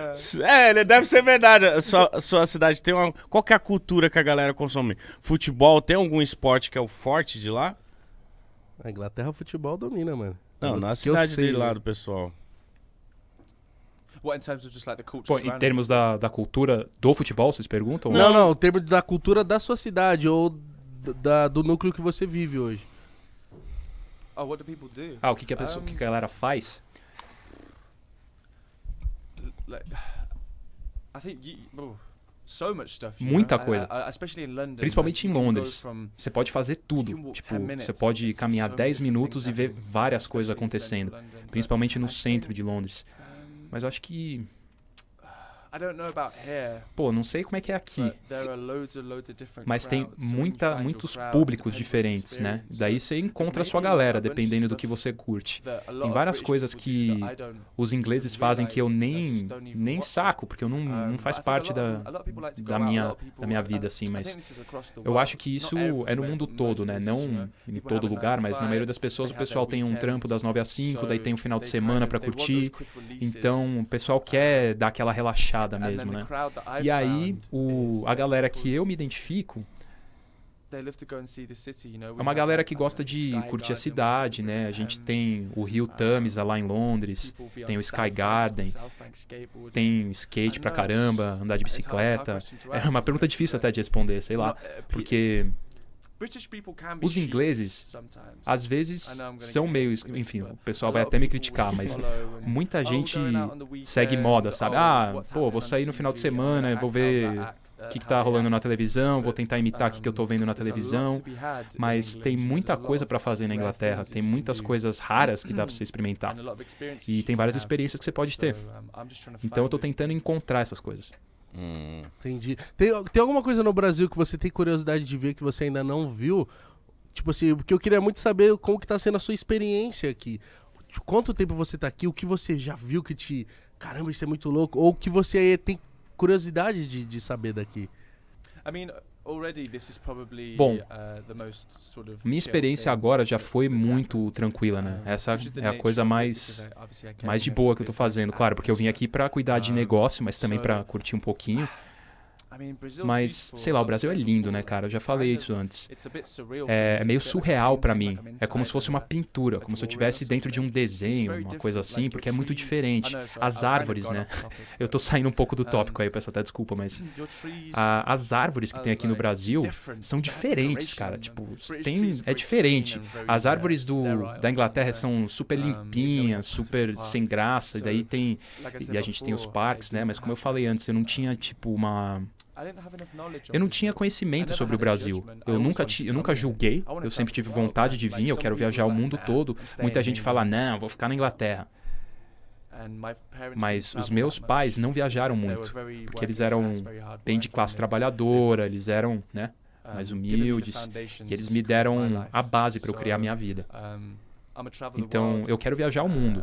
[LAUGHS] é, deve ser verdade. A sua, a sua cidade tem uma. Qual é a cultura que a galera consome? Futebol, tem algum esporte que é o forte de lá? A Inglaterra, o futebol domina, mano. Não, na cidade sei, dele né? lá do pessoal. What, in terms of just, like, the Pô, em termos da, da cultura do futebol, vocês perguntam? Não, ou... não, em termo da cultura da sua cidade ou da, do núcleo que você vive hoje. Oh, what do people do? Ah, o que, que a pessoa, um, que a galera faz? Like, I think you, oh, so much stuff, Muita know? coisa. I, I, especially in London, Principalmente em Londres. From, você pode fazer tudo. Tipo, você pode caminhar so 10 minutos e ver várias coisas acontecendo. Principalmente no centro de Londres. Mas eu acho que I don't know about here, Pô, não sei como é que é aqui. Loads loads mas tem muita, muitos públicos diferentes, né? Daí você encontra a sua galera, dependendo do que você curte. Tem várias coisas que os ingleses fazem que eu nem, nem saco, porque eu não, não faz parte da, da, minha, da minha vida, assim. Mas eu acho que isso é no mundo todo, né? Não em todo lugar, mas na maioria das pessoas o pessoal tem um trampo das 9 às 5, daí tem um final de semana para curtir. Então o pessoal quer dar aquela relaxada mesmo, né? E aí o, a galera que eu me identifico é uma galera que gosta de curtir a cidade, né? A gente tem o Rio Tamisa lá em Londres, tem o Sky Garden, tem skate pra caramba, andar de bicicleta. É uma pergunta difícil até de responder, sei lá, uh, porque os ingleses, às vezes, são meio. Enfim, o pessoal vai até me criticar, mas [LAUGHS] muita oh, gente segue moda, sabe? Oh, ah, pô, vou sair no final de semana, vou ver o que está rolando na televisão, vou tentar imitar o que, que eu estou vendo na televisão. Mas tem muita coisa para fazer na Inglaterra, tem muitas coisas raras que dá para você [CLEARS THROAT] experimentar. E tem várias experiências que você pode ter. Então eu estou tentando encontrar essas coisas. Hum. Entendi. Tem, tem alguma coisa no Brasil que você tem curiosidade de ver que você ainda não viu? Tipo assim, porque eu queria muito saber como que tá sendo a sua experiência aqui. Tipo, quanto tempo você tá aqui? O que você já viu que te. Caramba, isso é muito louco. Ou que você tem curiosidade de, de saber daqui? I mean, Bom, uh, minha experiência agora já foi muito tranquila, né? Uh, Essa é a coisa mais, mais de boa que eu estou fazendo. Claro, porque eu vim aqui para cuidar de uh, negócio, mas também para curtir um pouquinho. Mas, sei lá, o Brasil é lindo, né, cara? Eu já falei isso antes. É, é meio surreal para mim. É como se fosse uma pintura, como se eu estivesse dentro de um desenho, uma coisa assim, porque é muito diferente. As árvores, né? Eu tô saindo um pouco do tópico aí, peço até desculpa, mas. A, as árvores que tem aqui no Brasil são diferentes, cara. Tipo, tem, é diferente. As árvores do, da Inglaterra são super limpinhas, super sem graça, e daí tem. E a gente tem os parques, né? Mas como eu falei antes, eu não tinha, tipo, uma eu não tinha conhecimento sobre o Brasil. Eu nunca, ti, eu nunca julguei, eu sempre tive vontade de vir, eu quero viajar o mundo todo. Muita gente fala, não, vou ficar na Inglaterra. Mas os meus pais não viajaram muito, porque eles eram bem de classe trabalhadora, eles eram né, mais humildes, e eles me deram a base para eu criar minha vida. Então, eu quero viajar o mundo.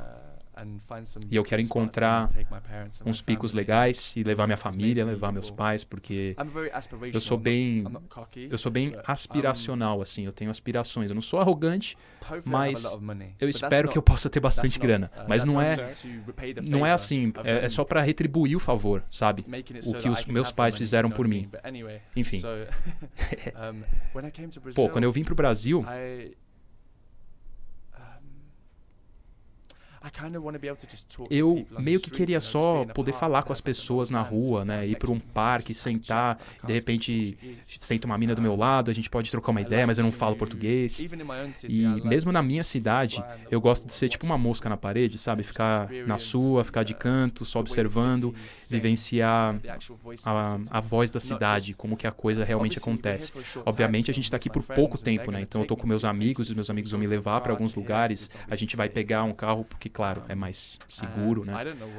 E eu quero encontrar uns picos legais e levar minha família, levar meus pais, porque eu sou bem eu sou bem aspiracional assim, eu tenho aspirações, eu não sou arrogante, mas eu espero que eu possa ter bastante grana, uh, mas é não é não assim, é assim, é, é só para retribuir o favor, sabe? O que os meus pais fizeram por mim. Enfim. [LAUGHS] [LAUGHS] Pô, quando eu vim para o Brasil, Eu meio que queria só poder falar com as pessoas na rua, né? Ir para um parque, sentar, de repente senta uma mina do meu lado, a gente pode trocar uma ideia, mas eu não falo português. E mesmo na minha cidade, eu gosto de ser tipo uma mosca na parede, sabe? Ficar na sua, ficar de canto, só observando, vivenciar a, a voz da cidade, como que a coisa realmente acontece. Obviamente a gente está aqui por pouco tempo, né? Então eu tô com meus amigos, os meus amigos vão me levar para alguns lugares, a gente vai pegar um carro porque claro, é mais seguro, uh, né?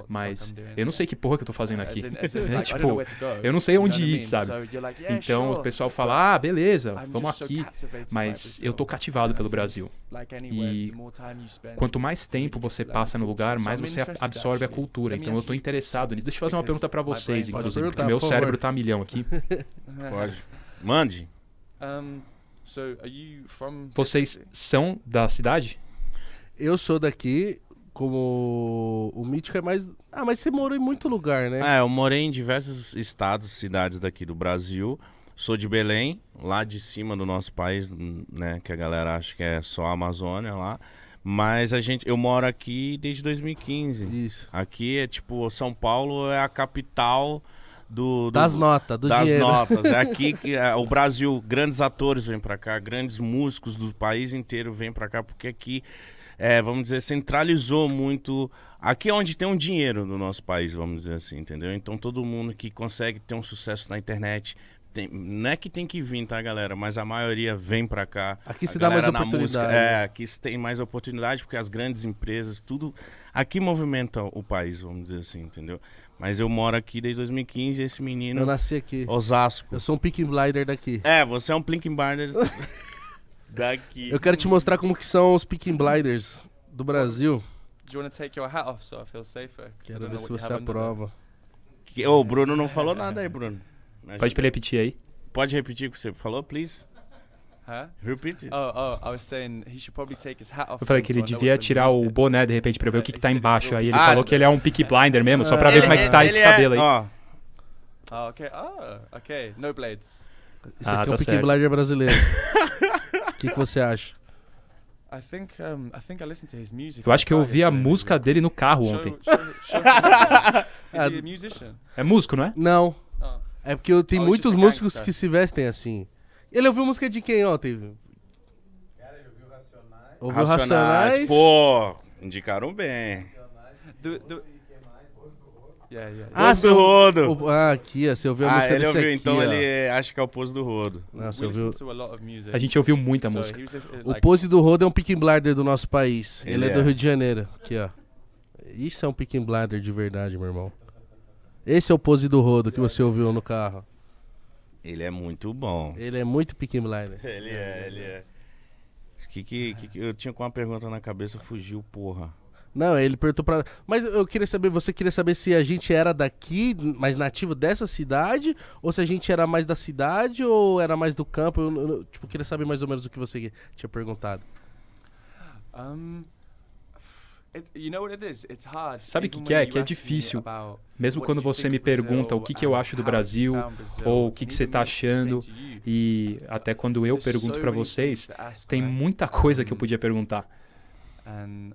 Mas eu não sei que porra que eu tô fazendo aqui. É, [LAUGHS] tipo, eu não sei onde ir, sabe? Então o pessoal fala, ah, beleza, vamos aqui. Mas eu tô cativado pelo Brasil. E quanto mais tempo você passa no lugar, mais você absorve a cultura. Então eu tô interessado nisso. Deixa eu fazer uma pergunta para vocês, inclusive, porque meu cérebro tá a milhão aqui. [LAUGHS] Pode. Mande. Vocês são da cidade? Eu sou daqui, como o Mítico é mais. Ah, mas você morou em muito lugar, né? É, eu morei em diversos estados, cidades daqui do Brasil. Sou de Belém, lá de cima do nosso país, né? Que a galera acha que é só a Amazônia lá. Mas a gente, eu moro aqui desde 2015. Isso. Aqui é tipo, São Paulo é a capital do, do das notas, do das dinheiro. notas. É aqui [LAUGHS] que é, o Brasil, grandes atores vêm para cá, grandes músicos do país inteiro vêm para cá, porque aqui é, vamos dizer, centralizou muito. Aqui é onde tem um dinheiro no nosso país, vamos dizer assim, entendeu? Então todo mundo que consegue ter um sucesso na internet. Tem, não é que tem que vir, tá, galera? Mas a maioria vem para cá. Aqui se dá mais oportunidade. Música, é, né? aqui se tem mais oportunidade, porque as grandes empresas, tudo. Aqui movimenta o país, vamos dizer assim, entendeu? Mas eu moro aqui desde 2015 e esse menino. Eu nasci aqui. Osasco. Eu sou um Pink Blinder daqui. É, você é um Pink Blinder. [LAUGHS] Daqui. Eu quero te mostrar como que são os Picking Blinders do Brasil. Do you want to take your hat off so I feel safer? Quero ver se você aprova. Que, oh, o Bruno não falou nada aí, Bruno. Pode repetir aí. Pode repetir o que você falou, please? Huh? Repeat. Oh, oh, I was saying he should probably take his hat off. Eu falei que ele devia tirar o boné de repente pra ver o que, que tá embaixo. Aí ele ah, falou que ele é um peaky blinder mesmo, só pra ver como é que tá esse é- cabelo aí. É- ó. Oh. ok. Oh, ok. No blades. Isso ah, aqui é o tá um blinder brasileiro. [LAUGHS] que, que você acha? Eu acho que eu ouvi a música dele no carro ontem. é, [LAUGHS] é músico, não é? Não. Oh. É porque eu, tem oh, muitos músicos gangster. que se vestem assim. Ele ouviu música de quem ontem? Cara, ele ouviu Racionais. Ouviu Racionais. Racionais. Pô, indicaram bem. Racionais, do, do... Yeah, yeah. Ah, do Rodo. O, ah, aqui, você ouviu a ah, música ah, ele ouviu, aqui, então ó. ele acho que é o Pose do Rodo. Nossa, você ouviu... A gente ouviu muita so música. like... O Pose do Rodo é um picking blader do nosso país. Ele, ele é, é, do Rio de Janeiro. Aqui, ó. Isso é um picking blader de verdade, meu irmão. Esse é o Pose do Rodo que você ouviu no carro. Ele é muito bom. Ele é muito picking blader. ele é, ele é. Que, que, que, eu tinha com uma pergunta na cabeça, fugiu, porra. Não, ele perguntou pra. Mas eu queria saber, você queria saber se a gente era daqui, mais nativo dessa cidade, ou se a gente era mais da cidade ou era mais do campo? Eu, eu, eu tipo, queria saber mais ou menos o que você tinha perguntado. Um, it, you know hard, Sabe o que, que, é? Que é difícil. Mesmo quando você me pergunta o que, que eu acho do Brasil ou o que, que você está achando, e até quando eu pergunto para vocês, tem muita coisa que eu podia perguntar. And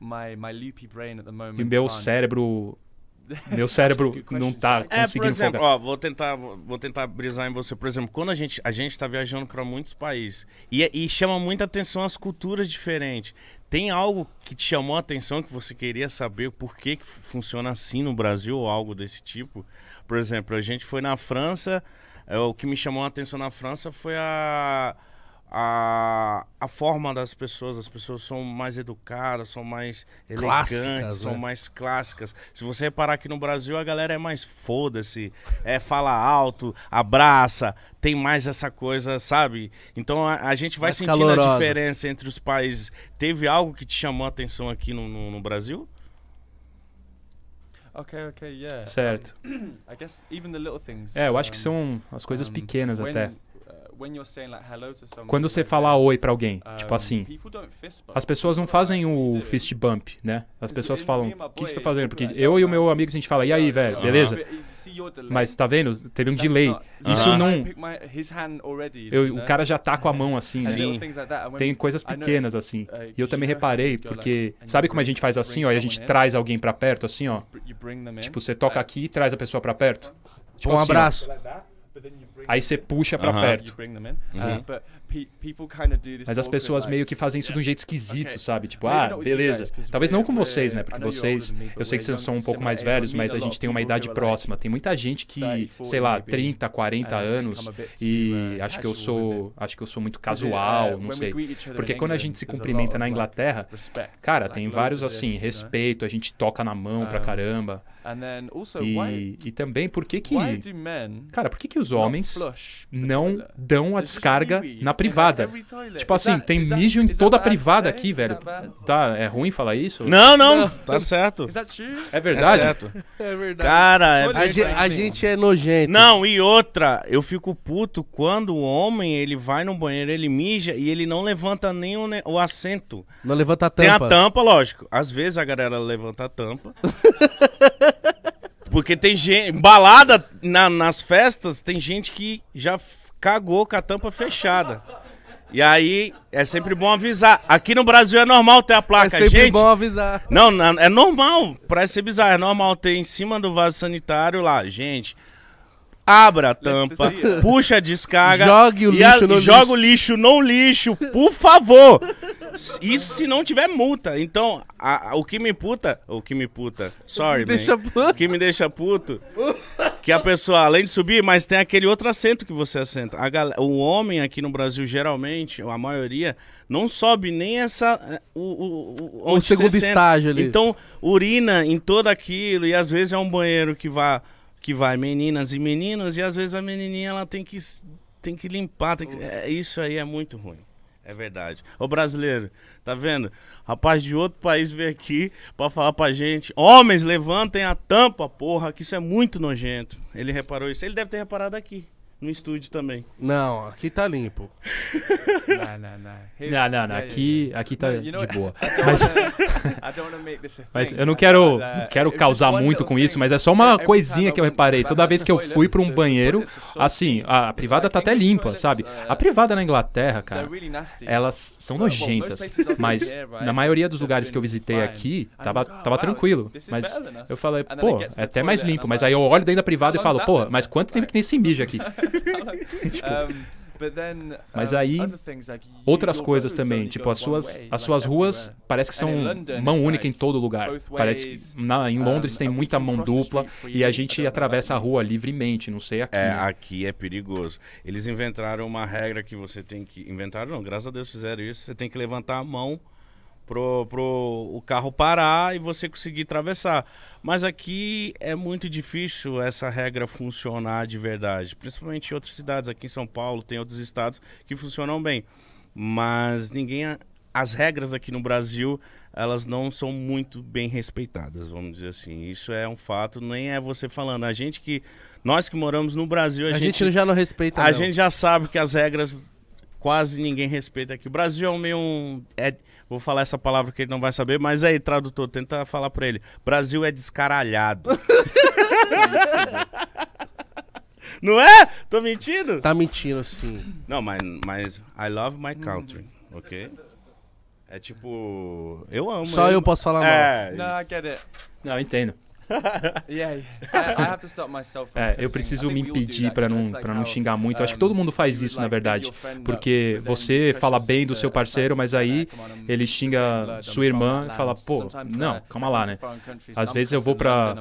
my, my brain at the moment. E meu cérebro [LAUGHS] meu cérebro não tá é, conseguindo por exemplo, ó, vou tentar, vou tentar brisar em você. Por exemplo, quando a gente a gente está viajando para muitos países e, e, chama muita atenção as culturas diferentes. Tem algo que te chamou a atenção que você queria saber por que, que funciona assim no Brasil ou algo desse tipo? Por exemplo, a gente foi na França. É, o que me chamou a atenção na França foi a a, a forma das pessoas, as pessoas são mais educadas, são mais clássicas, elegantes, né? são mais clássicas. Se você reparar aqui no Brasil, a galera é mais foda-se, é fala alto, abraça, tem mais essa coisa, sabe? Então a, a gente vai mais sentindo calorosa. a diferença entre os países. Teve algo que te chamou a atenção aqui no, no, no Brasil? ok ok yeah. Certo. Um, [CLEARS THROAT] I guess even the little things, é, eu acho um, que são as coisas um, pequenas when... até quando você fala oi para alguém, tipo assim, as pessoas não fazem o fist bump, né? As pessoas falam, o que você tá fazendo? Porque eu e o meu amigo, a gente fala, e aí, velho, beleza? Mas tá vendo? Teve um delay. Isso não... Eu, o cara já tá com a mão [LAUGHS] assim, Sim. né? Tem coisas pequenas assim. Uh, e eu também reparei, porque sabe como a gente faz assim, ó? E a gente traz alguém para perto, assim, ó? Tipo, você toca uh, aqui e traz a pessoa para perto. Uh, tipo um assim, abraço. Aí você puxa para perto. Uhum. Mas as pessoas meio que fazem isso de um jeito esquisito, sabe? Tipo, ah, beleza. Talvez não com uh, vocês, né? Porque vocês, eu sei que vocês são um pouco mais velhos, mas a gente tem uma idade próxima. Tem muita gente que, sei lá, 30, 40 anos e uh, acho que eu sou, acho que eu sou muito uh, casual, não sei. Porque quando a gente se cumprimenta na Inglaterra, cara, tem vários assim, respeito, a gente toca na mão pra caramba. E, e também, por que que... Cara, por que que os homens não dão a descarga na primeira privada. Tipo assim, tem mijo em toda a privada aqui, velho. Tá, é ruim falar isso? Não, não, tá certo. É verdade? É, certo. [LAUGHS] é verdade. Cara, é a, gente, a gente é nojento. Não, e outra, eu fico puto quando o homem, ele vai no banheiro, ele mija e ele não levanta nem o, o assento. Não levanta a tampa. Tem a tampa, lógico. Às vezes a galera levanta a tampa. [LAUGHS] Porque tem gente. Balada na, nas festas, tem gente que já cagou com a tampa fechada. E aí, é sempre bom avisar. Aqui no Brasil é normal ter a placa, gente. É sempre gente, bom avisar. Não, não, é normal. Parece ser bizarro. É normal ter em cima do vaso sanitário lá, gente. Abra a tampa, puxa a descarga. Jogue o lixo a, no joga lixo. o lixo no lixo, por favor. Isso se não tiver multa. Então, a, a, o que me puta. O que me puta. Sorry, o O que me deixa puto. Que a pessoa, além de subir, mas tem aquele outro assento que você assenta. Galera, o homem aqui no Brasil, geralmente, a maioria, não sobe nem essa. Eh, o, o, o, o segundo estágio ali. Então, urina em todo aquilo, e às vezes é um banheiro que vai, que vai meninas e meninos, e às vezes a menininha ela tem que, tem que limpar. Tem que, é, isso aí é muito ruim. É verdade. Ô brasileiro, tá vendo? Rapaz de outro país veio aqui pra falar pra gente. Homens, levantem a tampa, porra, que isso é muito nojento. Ele reparou isso. Ele deve ter reparado aqui no estúdio também. Não, aqui tá limpo. não, não, não. Não, não, não. Aqui, aqui tá de boa. [LAUGHS] Mas, mas eu não quero, não uh, quero causar muito com isso, mas é só uma coisinha que eu reparei. Toda vez que eu fui para um banheiro, assim, a, privada tá até limpa, sabe? Uh, a privada na Inglaterra, cara, elas são nojentas, mas na maioria dos lugares que eu visitei aqui, tava, oh, tava tranquilo. Mas eu falei, pô, é até mais limpo. Mas aí eu olho dentro da privada e falo, pô, mas quanto tempo que nem se mija aqui? [LAUGHS] [LAUGHS] Tipo, mas aí, outras coisas também, tipo, as suas, as suas ruas parece que são mão única em todo lugar. Parece que na, em Londres tem muita mão dupla e a gente atravessa a rua livremente, não sei aqui. É, aqui é perigoso. Eles inventaram uma regra que você tem que... Inventaram não, graças a Deus fizeram isso. Você tem que levantar a mão pro, pro o carro parar e você conseguir atravessar. Mas aqui é muito difícil essa regra funcionar de verdade, principalmente em outras cidades, aqui em São Paulo, tem outros estados que funcionam bem, mas ninguém as regras aqui no Brasil, elas não são muito bem respeitadas, vamos dizer assim. Isso é um fato, nem é você falando. A gente que nós que moramos no Brasil, a, a gente, gente, já não respeita A não. gente já sabe que as regras quase ninguém respeita aqui. O Brasil é um meio. Um, é, vou falar essa palavra que ele não vai saber, mas aí, tradutor, tenta falar pra ele. Brasil é descaralhado. [LAUGHS] não é? Tô mentindo? Tá mentindo, sim. Não, mas, mas I love my country, ok? É tipo. Eu amo. Só eu, posso falar é, mal. Não, quer dizer. Não, entendo é, eu preciso me impedir para não, pra não xingar muito. Eu acho que todo mundo faz isso, na verdade. Porque você fala bem do seu parceiro, mas aí ele xinga sua irmã e fala, pô, não, uh, calma lá, né? Às vezes eu vou para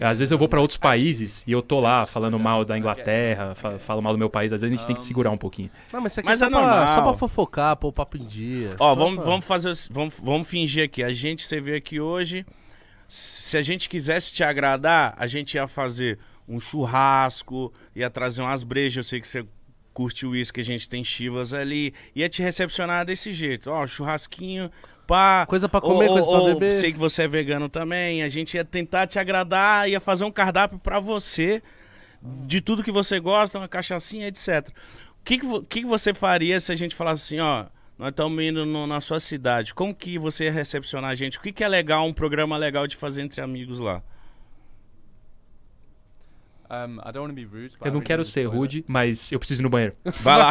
às vezes eu vou para outros países e eu tô lá falando mal da Inglaterra, falo mal do meu país, às vezes a gente tem que segurar um pouquinho. mas isso aqui é, só, é pra, só pra fofocar, pô, o papo em dia. Ó, vamos, vamos fazer, vamos, vamos fingir aqui. A gente, você veio aqui hoje, se a gente quisesse te agradar, a gente ia fazer um churrasco, ia trazer umas brejas, eu sei que você curte o uísque, a gente tem chivas ali, ia te recepcionar desse jeito, ó, churrasquinho, pá... Coisa pra comer, ou, coisa ou, pra beber. Sei que você é vegano também, a gente ia tentar te agradar, ia fazer um cardápio para você, de tudo que você gosta, uma cachaçinha, etc. O que, que, que, você faria se a gente falasse assim, ó, nós estamos indo no, na sua cidade. Como que você ia recepcionar a gente? O que, que é legal, um programa legal de fazer entre amigos lá? eu não quero ser rude, mas eu preciso ir no banheiro. [LAUGHS] Vai lá.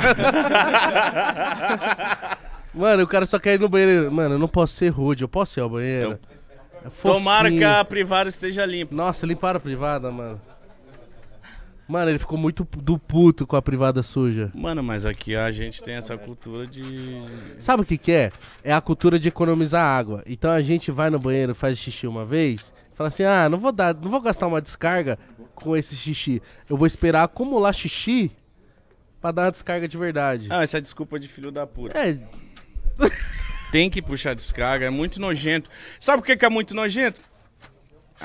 [LAUGHS] Mano, o cara só quer ir no banheiro. Mano, eu não posso ser rude, eu posso ir ao banheiro. Então, é Tomara que a privada esteja limpa. Nossa, limparam a privada, mano. Mano, ele ficou muito do puto com a privada suja. Mano, mas aqui a gente tem essa cultura de. Sabe o que, que é? É a cultura de economizar água. Então a gente vai no banheiro, faz xixi uma vez, fala assim: ah, não vou dar, não vou gastar uma descarga com esse xixi. Eu vou esperar acumular xixi pra dar uma descarga de verdade. Ah, essa é desculpa de filho da puta. É. tem que puxar descarga, é muito nojento. Sabe o que, que é muito nojento?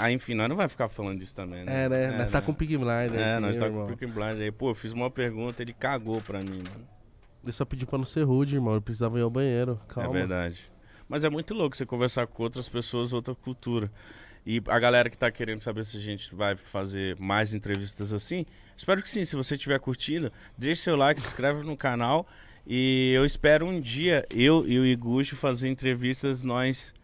Ah, enfim, nós não vai ficar falando disso também, né? É, né? É, nós tá com o né? Pig Blind aí. É, nós tá irmão. com o Pig Blind aí. Pô, eu fiz uma pergunta, ele cagou pra mim, mano. Eu só pedi pra não ser rude, irmão. Eu precisava ir ao banheiro. Calma. É verdade. Mas é muito louco você conversar com outras pessoas, outra cultura. E a galera que tá querendo saber se a gente vai fazer mais entrevistas assim, espero que sim. Se você tiver curtindo, deixe seu like, se inscreve no canal. E eu espero um dia, eu e o Iguchi, fazer entrevistas nós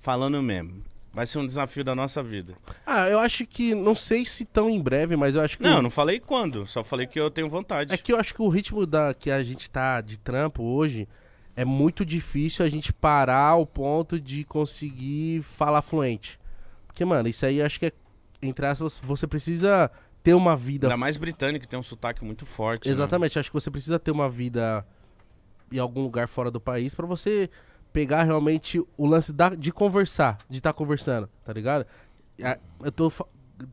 falando mesmo. Vai ser um desafio da nossa vida. Ah, eu acho que. Não sei se tão em breve, mas eu acho que. Não, eu... não falei quando. Só falei que eu tenho vontade. É que eu acho que o ritmo da, que a gente tá de trampo hoje é muito difícil a gente parar o ponto de conseguir falar fluente. Porque, mano, isso aí acho que é. Entre aspas, você precisa ter uma vida. Ainda mais britânico, tem um sotaque muito forte. Né? Exatamente, né? acho que você precisa ter uma vida em algum lugar fora do país para você pegar realmente o lance da, de conversar, de estar tá conversando, tá ligado? É, eu tô.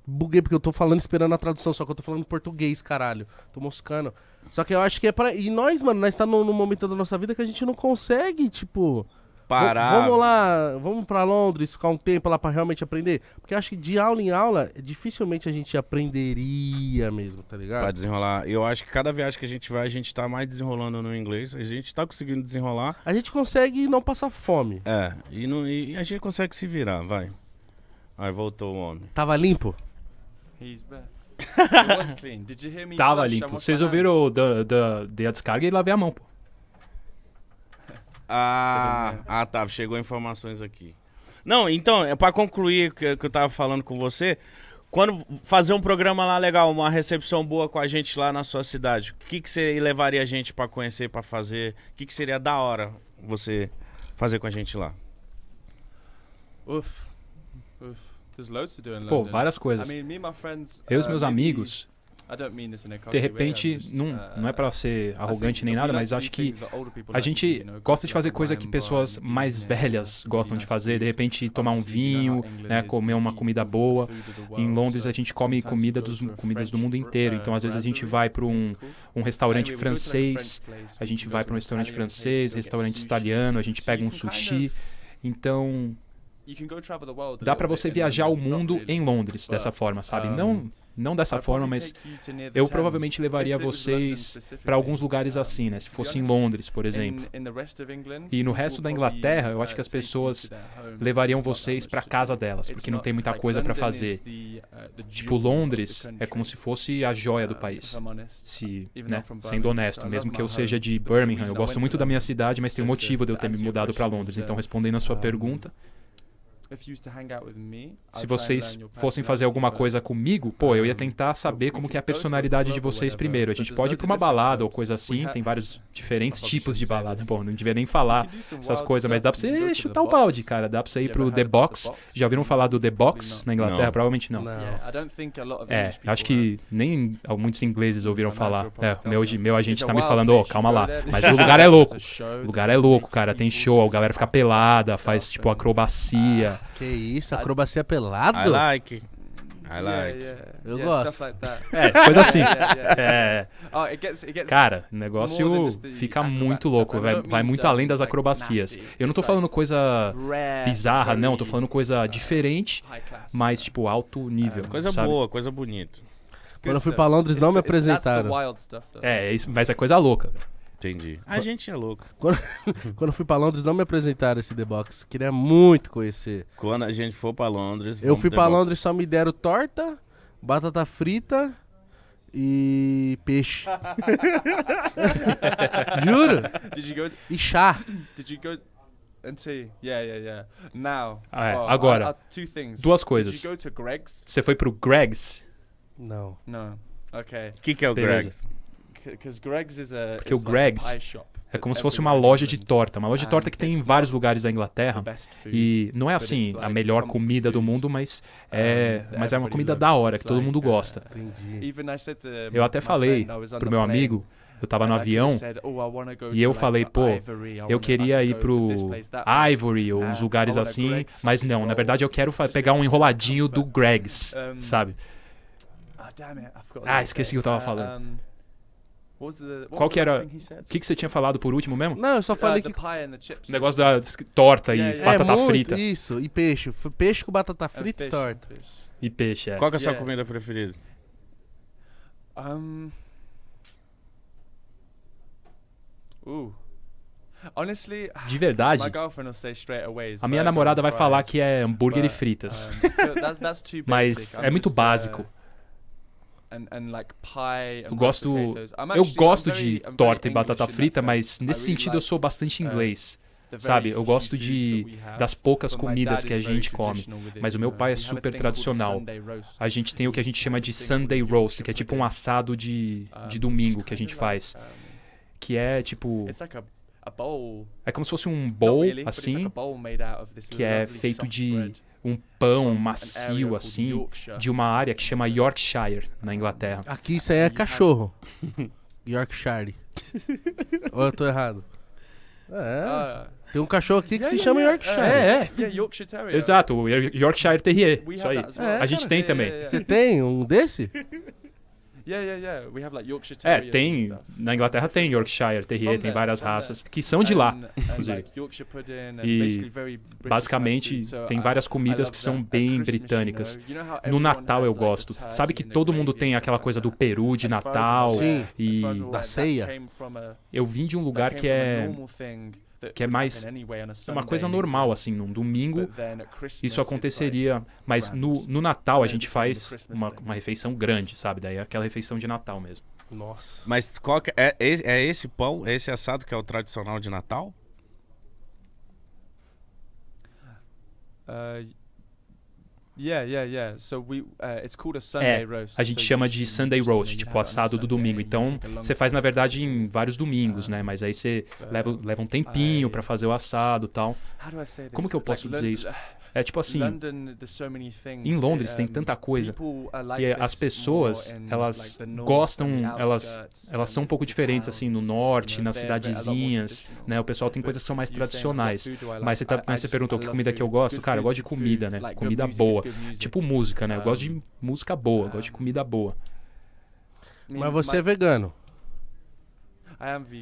Buguei porque eu tô falando esperando a tradução, só que eu tô falando em português, caralho. Tô moscando. Só que eu acho que é pra. E nós, mano, nós tá num momento da nossa vida que a gente não consegue, tipo parar. V vamos lá, vamos para Londres ficar um tempo lá para realmente aprender. Porque acho que de aula em aula, dificilmente a gente aprenderia mesmo, tá ligado? Pra desenrolar. Eu acho que cada viagem que a gente vai, a gente tá mais desenrolando no inglês. A gente tá conseguindo desenrolar. A gente consegue não passar fome. É, e, não, e a gente consegue se virar, vai. Aí voltou o homem. Tava limpo? He's back. was clean. Did you hear me? Tava limpo. Vocês ouviram da, da descarga e lavei a mão, pô. Ah, ah, tá. Chegou informações aqui. Não, então, é para concluir que, que eu tava falando com você. Quando fazer um programa lá legal, uma recepção boa com a gente lá na sua cidade, o que, que você levaria a gente para conhecer, para fazer? O que, que seria da hora você fazer com a gente lá? Uf. Uf. Pô, várias coisas. Eu e uh, meus amigos, de repente, não, uh, não é para ser arrogante nem nada, mas acho que a gente gosta de fazer coisa que pessoas mais velhas gostam de fazer. De repente, tomar um vinho, né, comer uma comida boa. Em Londres, a gente come comida dos, comidas do mundo inteiro. Uh, então, às vezes, a gente vai para um, um restaurante francês, a gente vai para um restaurante francês, restaurante italiano, a gente pega um sushi. Então, dá para você viajar o mundo em Londres dessa forma, sabe? Não não dessa forma, mas eu provavelmente levaria vocês para alguns lugares assim, né? Se fosse em Londres, por exemplo. E no resto da Inglaterra, eu uh, acho que as pessoas levariam vocês para casa delas, porque não tem muita coisa para fazer. Uh, tipo, Londres é como se fosse a uh, joia do país. Se, né? Sendo honesto, mesmo que eu seja de Birmingham, eu gosto muito da minha cidade, mas tem um motivo de eu ter me mudado para Londres. Então, respondendo a sua pergunta, se vocês fossem fazer alguma coisa comigo, pô, eu ia tentar saber como que é a personalidade de vocês primeiro. A gente pode ir para uma balada ou coisa assim, tem vários diferentes tipos de balada. Bom, não devia nem falar essas coisas, mas dá para você chutar o balde, cara. Dá para você ir pro The Box. Já ouviram falar do The Box na Inglaterra? Não. Provavelmente não. É, acho que nem muitos ingleses ouviram falar. É, meu, meu agente tá me falando, ô, oh, calma lá. Mas o lugar é [LAUGHS] louco. O lugar é louco, cara. Tem show, a galera fica pelada, faz tipo acrobacia. Que isso, acrobacia pelado? I like. I like. Yeah, yeah. Eu yeah, gosto. Like [LAUGHS] é, coisa assim. é. Oh, it gets, it gets Cara, o negócio fica muito louco, vai, vai muito além das acrobacias. Eu não tô falando coisa bizarra, não, tô falando coisa diferente, mas tipo alto nível. Coisa sabe? boa, coisa bonita. Quando eu fui pra Londres, não me apresentaram. É, isso, mas é coisa louca. Entendi. A gente é louco. Quando, [LAUGHS] quando fui para Londres, não me apresentaram esse The Box. Queria muito conhecer. Quando a gente for para Londres. Eu fui para Londres, só me deram torta, batata frita e peixe. [LAUGHS] Juro? E chá. Did you go and Yeah, yeah, yeah. Now. Ah, é. Agora. I, I, two things. Duas coisas. Did you go to Greg's? Você foi pro Greg's? Não. Não. Ok. O que, que é o Beleza. Greg's? Porque o Greg's é como se fosse uma loja de torta, uma loja de ah, torta que tem em vários lugares da Inglaterra. E não é assim a melhor comida do mundo, mas é, mas é uma comida da hora que todo mundo uh, gosta. Eu até falei pro meu amigo eu estava no avião oh, e eu falei, pô, eu queria ir pro Ivory ou uns ah, lugares assim, mas não, na verdade eu quero pegar um enroladinho do Greg's, sabe? Ah, ah esqueci o que eu estava falando. The, Qual que era? O que, que você tinha falado por último mesmo? Não, eu só ah, falei uh, que... O negócio da torta yeah, e yeah, é batata é, muito, frita. Isso, e peixe. Peixe com batata é frita e, e torta. E peixe, é. Qual que é a sua comida preferida? Um... Uh. Honestly, de verdade, away, a minha namorada vai falar que é hambúrguer but, e fritas. Um, that's, that's [LAUGHS] Mas é I'm é muito uh, básico. Uh, and, and like pie and eu gosto, actually, eu gosto de torta e batata frita, mas nesse sentido eu sou bastante uh, inglês. sabe? Eu gosto de das poucas comidas que a gente come, mas o meu pai é uh, super tradicional. A gente tem o que a gente chama de Sunday roast, que é tipo um assado de, de domingo que a gente faz, que é tipo é como se fosse um bowl assim, que é feito de um pão macio, assim, de uma área que chama Yorkshire, na Inglaterra. Aqui isso aí é cachorro. [LAUGHS] Yorkshire. [LAUGHS] Ou eu tô errado? É. Ah, é. Tem um cachorro aqui que yeah, se chama yeah, é, Yorkshire. É, é. é. Yorkshire Terrier. Exato, o Yorkshire Terrier. Isso aí. Well. É, a gente tem também. Você tem um desse? [LAUGHS] Yeah, yeah, yeah. We have like Yorkshire é, tem. Na Inglaterra tem Yorkshire Terrier, tem várias raças que são de lá, inclusive. E basicamente tem várias comidas que são bem britânicas. No Natal eu gosto. Sabe que todo mundo tem aquela coisa do Peru de Natal Sim. e da ceia. Eu vim de um lugar que é que é mais uma coisa normal, assim, num domingo isso aconteceria, mas no, no Natal a gente faz uma, uma refeição grande, sabe? Daí é aquela refeição de Natal mesmo. Nossa. Mas qual que é, é, é esse pão, é esse assado que é o tradicional de Natal? Uh, Yeah, yeah, yeah. So we, uh, it's called a Sunday é, roast. a gente so chama de Sunday roast, tipo assado do domingo. Então, você faz na verdade em vários domingos, né? Ah. Mas aí você leva, leva um tempinho para fazer o assado, tal. Como que eu posso dizer isso? É tipo assim, em Londres tem tanta coisa e as pessoas elas gostam, elas elas são um pouco diferentes assim no norte, nas cidadezinhas, né? O pessoal tem coisas que são mais tradicionais. Mas você, tá, mas você perguntou que comida que eu gosto, cara, eu gosto de comida, né? Comida boa. Tipo, tipo música, né? Eu gosto de ah. música boa, gosto de ah. comida boa. Mas você é vegano?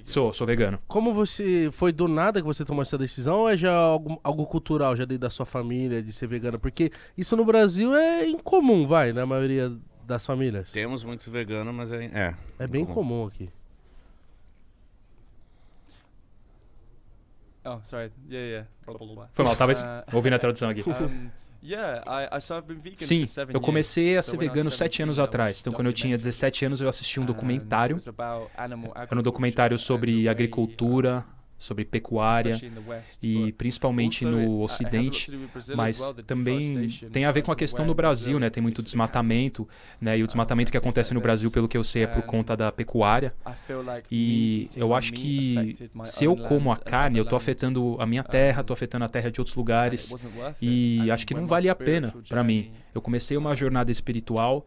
Sou, sou vegano. Como você. Foi do nada que você tomou essa decisão ou é já algo, algo cultural, já dentro da sua família, de ser vegano? Porque isso no Brasil é incomum, vai, na maioria das famílias. Temos muitos veganos, mas é. É, é bem comum aqui. Oh, sorry. Yeah, yeah. Foi mal, tava ah. ouvindo a tradução aqui. Um, [LAUGHS] [LAUGHS] Sim, eu comecei a ser vegano sete anos atrás. Então, quando eu tinha 17 anos, eu assisti um documentário. Era um documentário sobre uh, agricultura, sobre pecuária e principalmente no Ocidente, mas também tem a ver com a questão do Brasil, né? Tem muito desmatamento, né? E o desmatamento que acontece no Brasil, pelo que eu sei, é por conta da pecuária. E eu acho que se eu como a carne, eu estou afetando a minha terra, estou afetando a terra de outros lugares e acho que não vale a pena para mim. Eu comecei uma jornada espiritual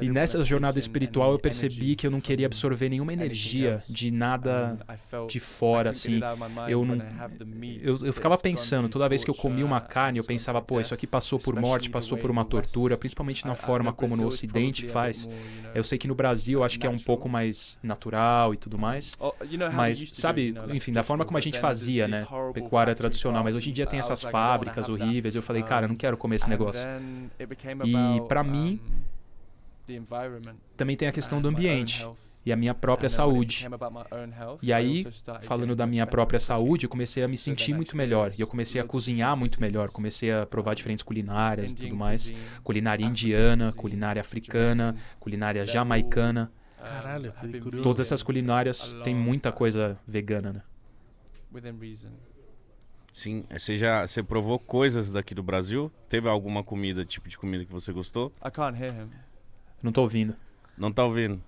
e nessa jornada espiritual eu percebi que eu não queria absorver nenhuma energia de nada de fora, assim. Eu não. Eu, eu ficava pensando, toda vez que eu comia uma carne, eu pensava, pô, isso aqui passou por morte, passou por uma tortura, principalmente na forma como no Ocidente faz. Eu sei que no Brasil acho que é um pouco mais natural e tudo mais. Oh, mas, sabe, enfim, da forma como a gente fazia, né? Pecuária tradicional. Mas hoje em dia tem essas fábricas horríveis. Eu falei, cara, eu não quero comer esse negócio. E para mim, também tem a questão do ambiente e a minha própria saúde. E aí, falando da minha própria saúde, eu comecei a me sentir muito melhor. E eu comecei a cozinhar muito melhor. Comecei a provar diferentes culinárias e tudo mais. Culinária indiana, culinária africana, culinária jamaicana. Caralho, Todas essas culinárias têm muita coisa vegana, né? Sim, é, você já você provou coisas daqui do Brasil? Teve alguma comida, tipo de comida que você gostou? I can't hear him. Não tô ouvindo. Não tá ouvindo.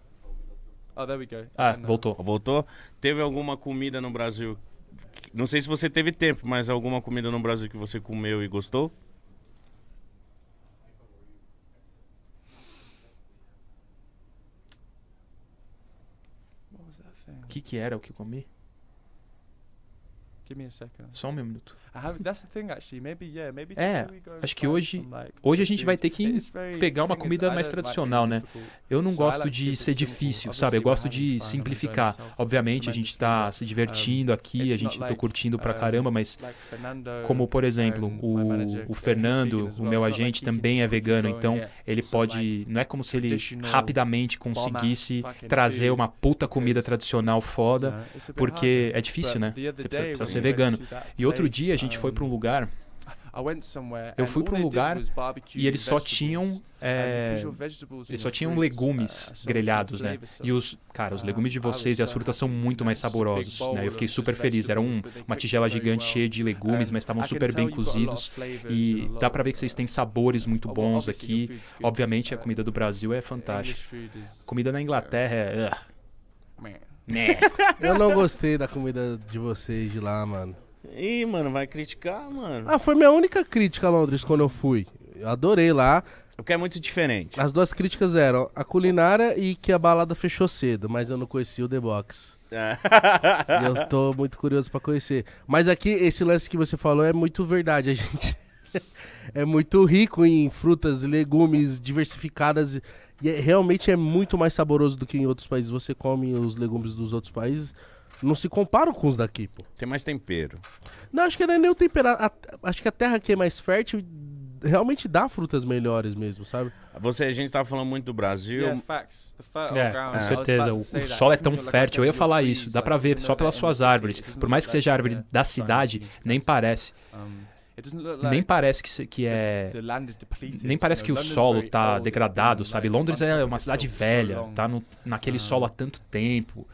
Oh, there we go. Ah, voltou. Voltou? Teve alguma comida no Brasil? Não sei se você teve tempo, mas alguma comida no Brasil que você comeu e gostou? O que, que era o que comi? Give me a second. Só um minuto. é, acho que hoje, hoje a gente vai ter que pegar uma comida mais tradicional, né? Eu não gosto de ser difícil, sabe? Eu gosto de simplificar. Obviamente a gente está se divertindo aqui, a gente está curtindo pra caramba, mas como por exemplo o, o Fernando, o meu agente também é vegano, então ele pode, não é como se ele rapidamente conseguisse trazer uma puta comida tradicional foda, porque é difícil, né? Você precisa ser vegano. E outro dia a gente foi para um lugar eu fui para um lugar e eles só tinham é, eles só tinham legumes uh, grelhados, né? E os cara, os uh, legumes de vocês e as uh, frutas são muito mais saborosos, né? Eu fiquei super feliz. Era um, uma tigela gigante cheia de legumes, mas estavam super bem cozidos e dá para ver que vocês têm sabores muito oh, bons aqui. Obviamente a comida do Brasil é fantástica. A comida na Inglaterra é né. Eu não gostei da comida de vocês de lá, mano. Ih, mano, vai criticar, mano. Ah, foi minha única crítica a Londres quando eu fui. Eu adorei lá. O que é muito diferente. As duas críticas eram a culinária e que a balada fechou cedo, mas eu não conheci o The Box. É. eu tô muito curioso para conhecer. Mas aqui, esse lance que você falou é muito verdade. A gente [LAUGHS] é muito rico em frutas, legumes diversificadas e é, realmente é muito mais saboroso do que em outros países. Você come os legumes dos outros países, não se compara com os daqui, pô. Tem mais tempero. Não, acho que não é nem o tempero. A, acho que a terra aqui é mais fértil realmente dá frutas melhores mesmo, sabe? Você, a gente tava falando muito do Brasil. É, oh, com certeza. O, o, solo é tão fértil. Eu ia falar isso. Dá para ver só pelas suas árvores. Por mais que seja árvore da cidade, nem parece. É nem parece que, que é. Nem parece que o solo está degradado, sabe? Londres é uma cidade velha, tá no, naquele ah. solo há tanto tempo.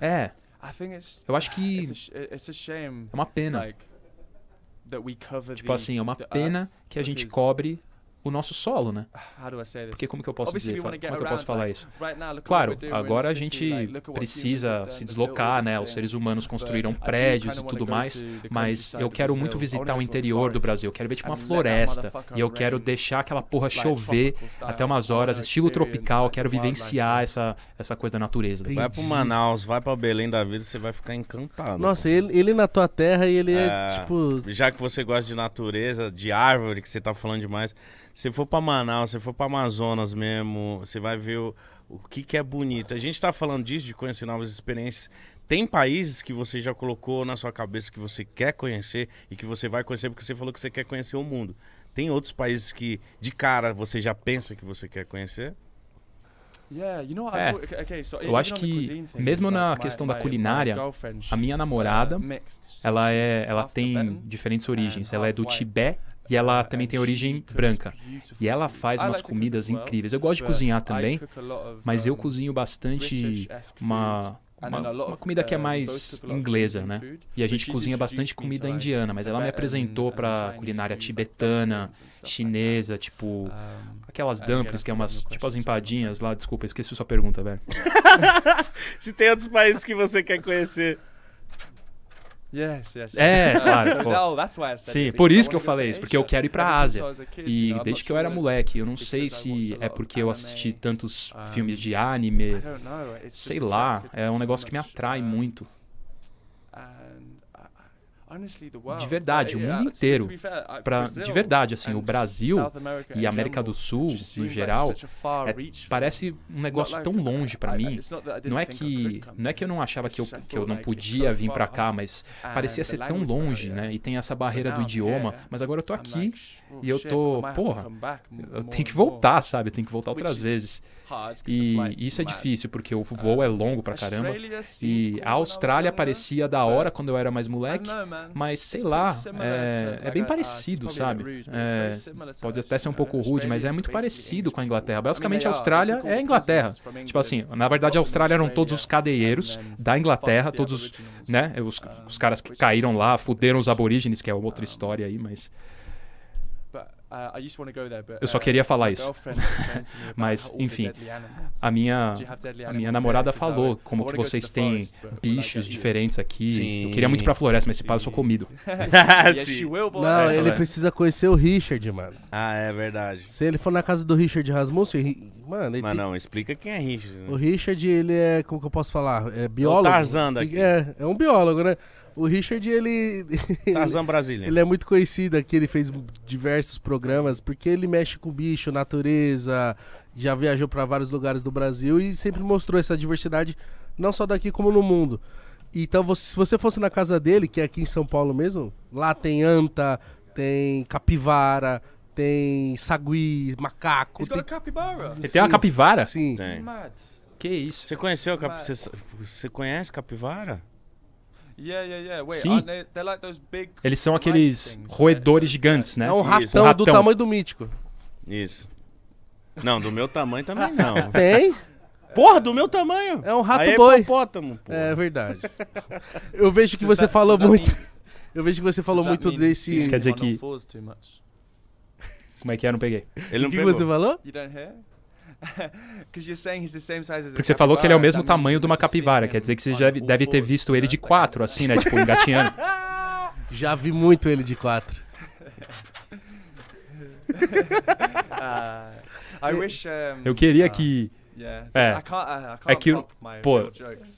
É. Eu acho que. É uma pena. Tipo assim, é uma pena que a gente cobre o nosso solo, né? Porque como que eu posso dizer, como que eu posso falar isso? Claro, agora a gente precisa se deslocar, né? Os seres humanos construíram prédios e tudo mais, mas eu quero muito visitar o interior do Brasil, eu quero ver tipo uma floresta e eu quero deixar aquela porra chover até umas horas, estilo tropical, eu quero vivenciar essa, essa coisa da natureza. Entendi. Vai pro Manaus, vai pra Belém da vida, você vai ficar encantado. Nossa, ele, ele na tua terra, ele é, é tipo... Já que você gosta de natureza, de árvore, que você tá falando demais você for para Manaus, você for para Amazonas mesmo, você vai ver o, o que, que é bonito. A gente está falando disso, de conhecer novas experiências. Tem países que você já colocou na sua cabeça que você quer conhecer e que você vai conhecer porque você falou que você quer conhecer o mundo. Tem outros países que de cara você já pensa que você quer conhecer? É, eu acho que mesmo na questão da culinária, a minha uh, namorada, ela é, ela tem diferentes origens. Ela é do Tibete e ela também tem origem branca. E ela faz umas comidas incríveis. Eu gosto de cozinhar também, mas eu cozinho bastante uma uma, uma, comida que é mais inglesa, né? E a gente cozinha bastante comida indiana, mas ela me apresentou para culinária tibetana, chinesa, tipo aquelas dumplings que é umas tipo as empadinhas lá. Desculpa, esqueci sua pergunta, velho. [LAUGHS] Se tem outros países que você quer conhecer. Yes, yes. É, [LAUGHS] é claro. Pô. Sim, por isso que eu falei isso, porque eu quero ir para Ásia. E desde que eu era moleque, eu não sei se é porque eu assisti tantos filmes de anime, sei lá, é um negócio que me atrai uh, muito de verdade, eh, o mundo inteiro, uh, pra, de verdade, assim, o Brasil e a América do Sul, no geral, é, parece um negócio tão longe para mim. Não é que não é que eu não achava que eu, que eu não podia vir para cá, mas parecia ser tão longe, né? E tem essa barreira do idioma, mas agora eu tô aqui e eu tô, porra, eu tenho que voltar, sabe? Eu tenho que voltar outras vezes. E isso é difícil porque o voo uh, é longo pra caramba. E a Austrália parecia da hora quando eu era mais moleque. Mas sei lá, é, é bem parecido, sabe? É, pode até ser um pouco rude, mas é muito parecido com a Inglaterra. Basicamente, a Austrália assim é a Inglaterra. Tipo assim, né? na verdade, a Austrália eram todos os cadeieiros da Inglaterra, todos os, né, os, os ah, caras que caíram lá, fuderam os aborígenes, que é outra história aí, mas. Uh, eu só uh, queria falar isso. [LAUGHS] Mas, enfim, a minha, a minha namorada falou como que vocês têm bichos diferentes aqui. Sim. Eu queria muito ir pra floresta, mas esse pá, eu sou comido. [LAUGHS] Não, ele é. precisa conhecer o Richard, mano. Ah, é verdade. Se ele for na casa do Richard Rasmussen, mano... Ele... Mas não, explica quem é Richard. Né? O Richard, ele é, como que eu posso falar? É, é biólogo. o Tarzan daqui. É, é um biólogo, né? O Richard, ele. [LAUGHS] Tarzan brasileiro. Ele é muito conhecido aqui, ele fez diversos programas, porque ele mexe com bicho, natureza, já viajou para vários lugares do Brasil e sempre mostrou essa diversidade, não só daqui como no mundo. Então, você, se você fosse na casa dele, que é aqui em São Paulo mesmo, lá tem anta, tem capivara, tem sagui, macaco. Tem... capivara. Você tem uma capivara? Sim. Tem. Que isso? Você conheceu você conhece capivara? Yeah, yeah, yeah. Wait, Sim. They, like big, Eles são aqueles roedores gigantes, né? É um ratão, um ratão, do tamanho do mítico. Isso. Não, do meu tamanho também não. [LAUGHS] Tem? Porra, do meu tamanho. É um rato Aí é boi. É hipopótamo, É verdade. [LAUGHS] [LAUGHS] Eu vejo que você falou muito. Eu vejo que você falou muito desse. Isso quer dizer que. Como é que é? Não peguei. Ele não o que, pegou. que você falou? You don't hear? [LAUGHS] Porque você falou que ele é o mesmo tamanho de uma capivara, né? quer dizer que você já deve ter visto ele de né? quatro, assim, né? Tipo, engatinhando. [LAUGHS] Já vi muito ele de quatro. [LAUGHS] Ah, eu queria uh, que é. Uh, é que, pô,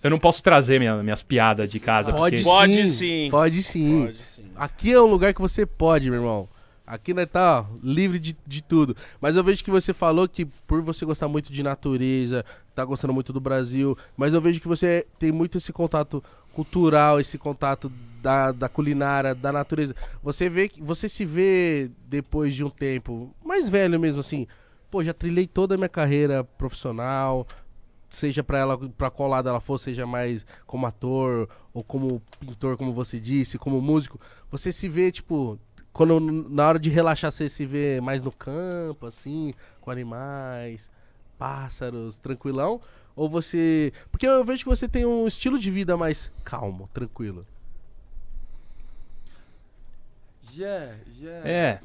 eu não posso trazer minha, minhas piadas de casa. Pode, porque... sim, pode sim. Pode sim. Aqui é um lugar que você pode, meu irmão. Aqui é tá livre de, de tudo. Mas eu vejo que você falou que por você gostar muito de natureza, tá gostando muito do Brasil, mas eu vejo que você tem muito esse contato cultural, esse contato da, da culinária, da natureza. Você vê que você se vê depois de um tempo mais velho mesmo assim, pô, já trilhei toda a minha carreira profissional, seja para ela para qual lado ela for, seja mais como ator ou como pintor, como você disse, como músico, você se vê tipo quando na hora de relaxar você se vê mais no campo, assim, com animais, pássaros, tranquilão? Ou você. Porque eu vejo que você tem um estilo de vida mais calmo, tranquilo. É.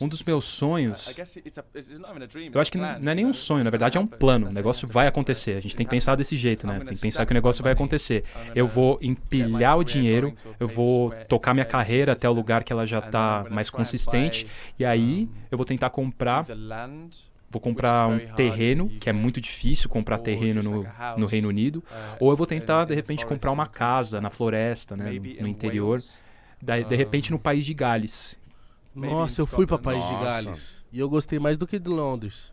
Um dos meus sonhos. Eu acho que não é nem um sonho, na verdade é um plano. O negócio vai acontecer. A gente tem que pensar desse jeito, né? Tem que pensar que o negócio vai acontecer. Eu vou empilhar o dinheiro, eu vou tocar minha carreira até o lugar que ela já está mais consistente, e aí eu vou tentar comprar vou comprar um terreno, que é muito difícil comprar terreno no, no Reino Unido, uh, ou eu vou tentar, de repente, comprar uma casa na floresta, né, no interior, da, de ah. repente no País de Gales. Nossa, eu fui para País de Gales. E eu gostei mais do que de Londres.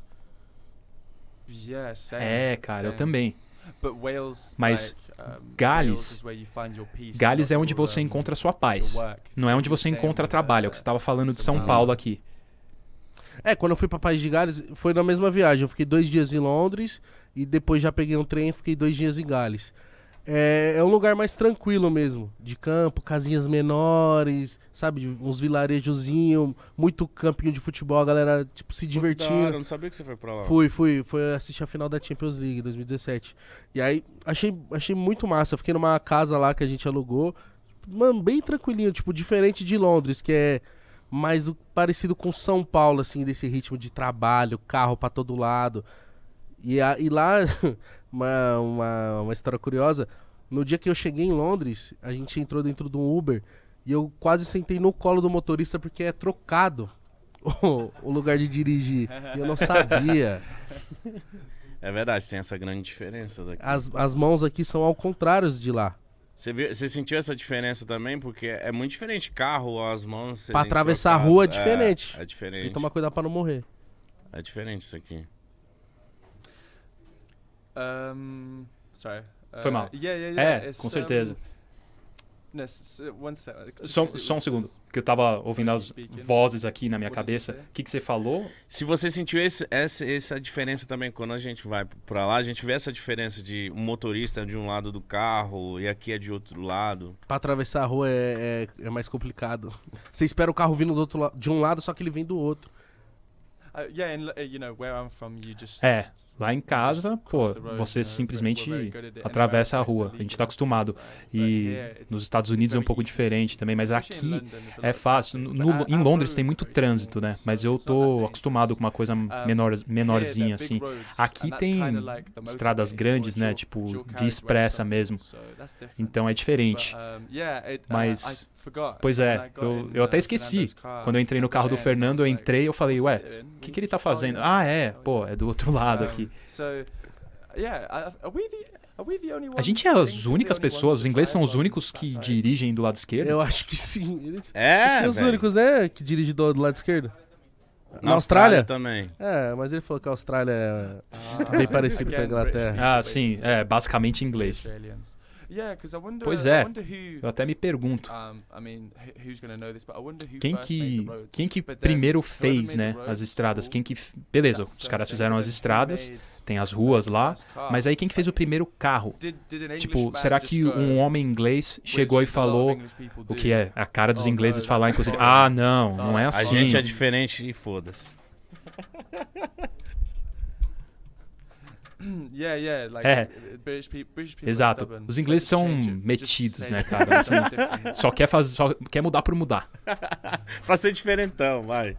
Yeah, same, é, cara, same. eu também. Wales, Mas like, um, Gales, Gales é onde você encontra sua paz. Não é onde você encontra trabalho, é o que você estava falando de São, São Paulo aqui. É, quando eu fui para País de Gales, foi na mesma viagem. Eu fiquei dois dias em Londres e depois já peguei um trem e fiquei dois dias em Gales. É, é um lugar mais tranquilo mesmo, de campo, casinhas menores, sabe? Uns vilarejozinhos, muito campinho de futebol, a galera, tipo, se divertindo. Hora, não sabia que você foi pra lá. Fui, fui. Foi assistir a final da Champions League 2017. E aí, achei, achei muito massa. Eu fiquei numa casa lá que a gente alugou. Mano, bem tranquilinho, tipo, diferente de Londres, que é mais do, parecido com São Paulo, assim, desse ritmo de trabalho, carro para todo lado. E, a, e lá [LAUGHS] uma, uma, uma história curiosa. No dia que eu cheguei em Londres, a gente entrou dentro de um Uber e eu quase sentei no colo do motorista porque é trocado [LAUGHS] o, o lugar de dirigir. E eu não sabia. É verdade, tem essa grande diferença daqui. As, as mãos aqui são ao contrário de lá. Você, viu, você sentiu essa diferença também? Porque é muito diferente carro, as mãos. Pra atravessar trocado. a rua é, é diferente. É, é diferente. Tem que tomar cuidado pra não morrer. É diferente isso aqui. Um, sorry. Uh, Foi mal. Yeah, yeah, yeah. É, com certeza. Um, uh, só, só, um segundo, que eu tava ouvindo as vozes aqui na minha cabeça. O que, que você falou? Se você sentiu esse, essa, essa diferença também, quando a gente vai para lá, a gente vê essa diferença de um motorista de um lado do carro e aqui é de outro lado. Para atravessar a rua é, é, é, mais complicado. Você espera o carro vindo do outro, de um lado, só que ele vem do outro. Uh, uh, é, Lá em casa, pô, você simplesmente atravessa a rua. A gente está acostumado. E nos Estados Unidos é um pouco diferente também, mas aqui é fácil. No, em Londres tem muito trânsito, né? Mas eu tô acostumado com uma coisa menor, menorzinha, assim. Aqui tem estradas grandes, né? Tipo, via expressa mesmo. Então é diferente. Uh, mas Pois é, eu, eu até esqueci. Quando eu entrei no carro do Fernando, eu entrei e eu falei, ué, o que, que ele tá fazendo? Ah, é, pô, é do outro lado aqui. A gente é as únicas pessoas, os ingleses são os únicos que dirigem do lado esquerdo? Eu acho que sim. é, os únicos, né, que dirigem do, do lado esquerdo. Na, Austrália? Austrália? também. É, mas ele falou que a Austrália é ah, bem parecido [LAUGHS] com a Inglaterra. Ah, sim, é basicamente inglês. Pois é, eu até me pergunto. Quem que, né, quem que primeiro fez né, as estradas? Quem que, beleza, os caras fizeram as estradas, tem as ruas lá, mas aí quem que fez o primeiro carro? Tipo, será que um homem inglês chegou e falou o que é a cara dos oh, ingleses falar, inclusive? [LAUGHS] Ah, não, não é assim. A gente é assim. diferente e foda-se. [LAUGHS] [CLEARS THROAT] yeah, yeah, like, é. Eh, eh, British people, British people Exato. Os ingleses são metidos, né, cara? Assim, [LAUGHS] só quer fazer, só quer mudar por mudar. [LAUGHS] pra ser diferentão, vai.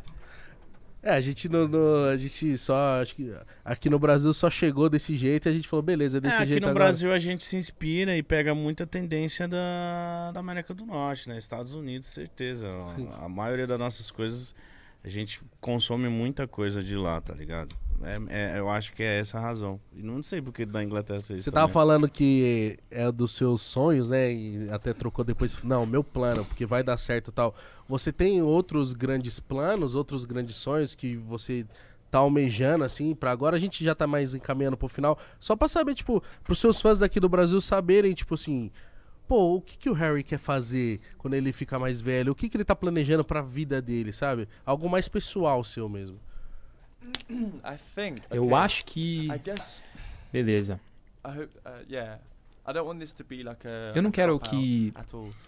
É, a gente no, no, a gente só acho que aqui no Brasil só chegou desse jeito e a gente falou beleza, desse é, aqui jeito. Aqui no agora. Brasil a gente se inspira e pega muita tendência da, da América do Norte, né? Estados Unidos, certeza. A, a maioria das nossas coisas a gente consome muita coisa de lá, tá ligado? É, é, eu acho que é essa a razão. E não sei porque da Inglaterra você Você estava falando que é dos seus sonhos, né? E até trocou depois. Não, meu plano, porque vai dar certo e tal. Você tem outros grandes planos, outros grandes sonhos que você tá almejando, assim, para agora a gente já tá mais encaminhando pro final. Só pra saber, tipo, pros seus fãs daqui do Brasil saberem, tipo assim, pô, o que, que o Harry quer fazer quando ele fica mais velho? O que, que ele tá planejando pra vida dele, sabe? Algo mais pessoal seu mesmo. Eu acho que. Beleza. Uh, eu não quero que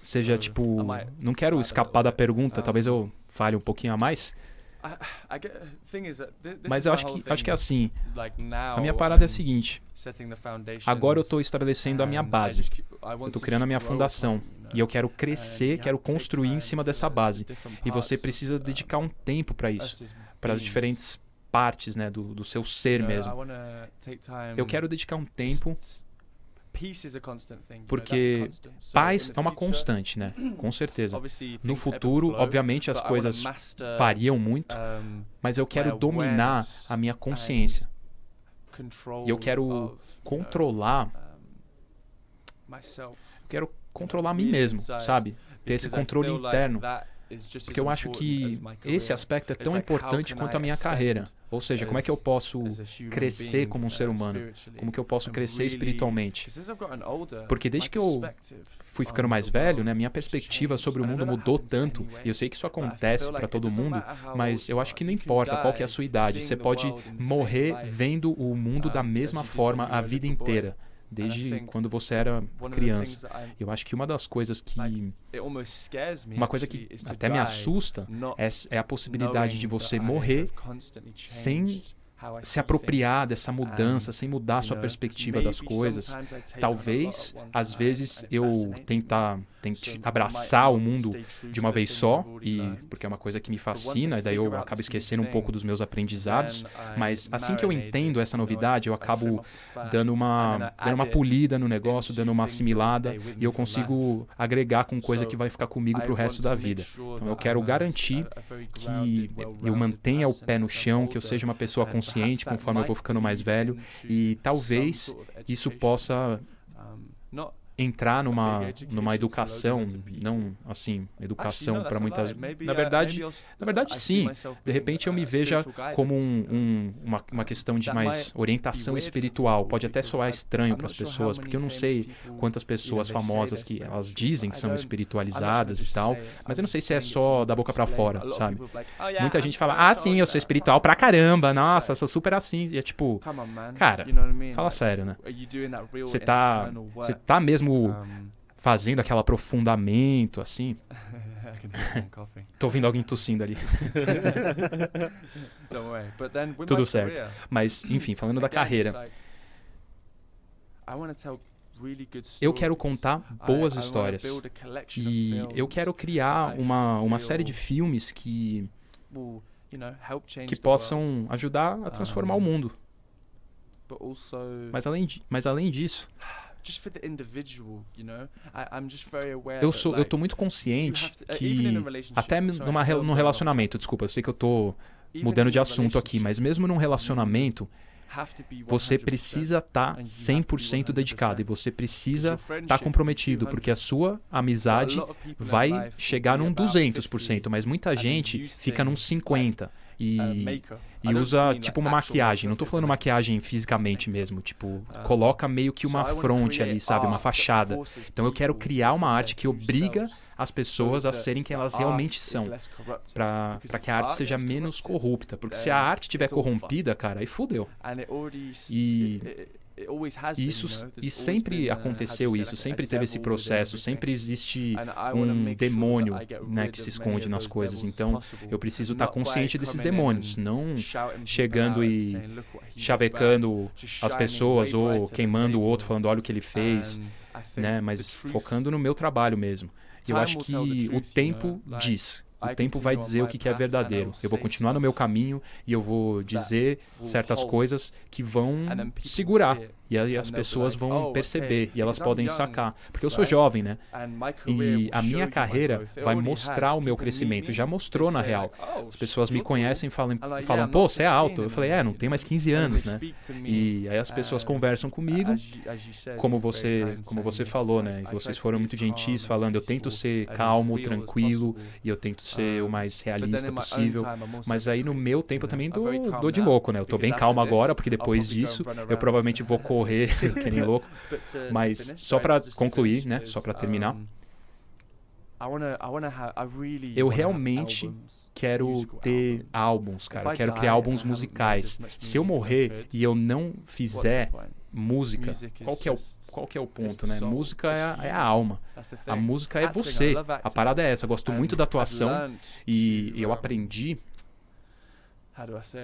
seja tipo. Não quero escapar da pergunta, talvez eu fale um pouquinho a mais. Mas eu acho que, acho que é assim. A minha parada é a seguinte: agora eu estou estabelecendo a minha base, eu estou criando a minha fundação. E eu quero crescer, quero construir em cima dessa base. E você precisa dedicar um tempo para isso, para as diferentes partes, né, do, do seu ser mesmo. Eu quero dedicar um tempo porque paz é uma constante, né? [CLEARS THROAT] Com certeza. No futuro, obviamente, as coisas variam muito, mas eu quero dominar a minha consciência. E eu quero controlar. Eu quero controlar a mim mesmo, sabe? Ter esse controle interno. Porque eu acho que esse aspecto é tão importante quanto a minha carreira. Ou seja, como é que eu posso crescer como um ser uh, humano? Como que eu posso crescer espiritualmente? Porque desde que eu fui ficando mais velho, né, minha perspectiva sobre o mundo mudou tanto, e eu sei que isso acontece para todo mundo, mas eu acho que não importa qual que é a sua idade, você pode morrer vendo o mundo da mesma forma a vida inteira desde quando você era criança. Eu acho que uma das coisas que. Uma coisa que até me assusta é, é, a possibilidade de você morrer sem se apropriar dessa mudança, sem mudar sua perspectiva das coisas. Talvez, às vezes, eu tentar tem que abraçar o mundo de uma vez só, e porque é uma coisa que me fascina, e daí eu acabo esquecendo um pouco dos meus aprendizados. Mas assim que eu entendo essa novidade, eu acabo dando uma, dando uma polida no negócio, dando uma assimilada, e eu consigo agregar com coisa que vai ficar comigo para o resto da vida. Então eu quero garantir que eu mantenha o pé no chão, que eu seja uma pessoa consciente conforme eu vou ficando mais velho, e talvez isso possa entrar numa, numa educação, é não assim, educação para muitas. Uh, na verdade, na verdade sim. De repente eu uh, me veja como um, um, uma, uma questão de mais orientação espiritual. Pode até soar estranho para as pessoas, porque eu não sei quantas pessoas famosas que elas dizem que são espiritualizadas e tal, mas eu não sei se é só da boca para fora, sabe? Oh, Muita gente fala, ah, sim, eu sou espiritual pra caramba, nossa, sou super assim. E é tipo, cara, fala sério, né? Você tá, você tá mesmo mesmo fazendo aquele aprofundamento, assim. [LAUGHS] Tô ouvindo alguém tossindo ali. [LAUGHS] Então, é, Tudo certo. Mas, enfim, falando da carreira. Eu quero contar boas histórias. E eu quero criar uma, uma série de filmes que. que possam ajudar a transformar o mundo. Mas além, mas além disso just for the individual, you know? I, I'm just very aware eu sou, that, like, eu tô muito consciente to, uh, que até numa, sorry, num relacionamento, desculpa, eu sei que eu tô mudando de assunto aqui, mas mesmo num relacionamento você precisa estar tá 100% dedicado e você precisa estar tá comprometido, porque a sua amizade vai chegar num 200%, mas muita gente fica num 50%. E e usa tipo né? uma tá maquiagem. Não tô falando maquiagem fisicamente mesmo, tipo, ah. coloca meio que uma fronte ali, sabe, uma fachada. Então eu quero criar uma arte que obriga as pessoas a serem quem elas realmente são, para que a arte seja menos corrupta, porque se a arte tiver corrompida, cara, aí fudeu. E isso, e sempre uh, aconteceu isso, sempre teve esse processo, sempre existe um demônio né, que se esconde nas coisas. Então, eu preciso estar consciente desses demônios, não chegando e chavecando as pessoas ou queimando o outro, falando olha o que ele fez, né, mas focando no meu trabalho mesmo. Eu acho que o tempo diz o tempo vai dizer o que é verdadeiro. Eu vou continuar no meu tá caminho e eu vou tá. dizer certas coisas que vão segurar é e aí as pessoas vão oh, perceber e elas podem sacar. Porque eu sou jovem, né? E a minha carreira vai mostrar o meu crescimento. Já mostrou, na real. Oh, as pessoas me conhecem e falam, falam, pô, você é alto. Eu falei, é, não tem mais 15 anos, né? E aí as pessoas conversam comigo, como você, como você falou, né? E vocês foram muito gentis falando, eu tento ser calmo, tranquilo, e eu tento ser o mais realista possível. Mas aí no meu tempo eu também dou, dou de louco, né? Eu tô bem calmo agora, porque depois disso eu provavelmente vou correr [LAUGHS] [LAUGHS] que nem louco. Mas só para concluir, né? Só para terminar. Eu realmente quero ter álbuns, cara. Quero criar álbuns musicais. Se eu morrer e eu não fizer música, qual que é o, qual que é o ponto, né? Música é a, é a alma. A música é você. A parada é essa. Eu gosto muito da atuação e eu aprendi.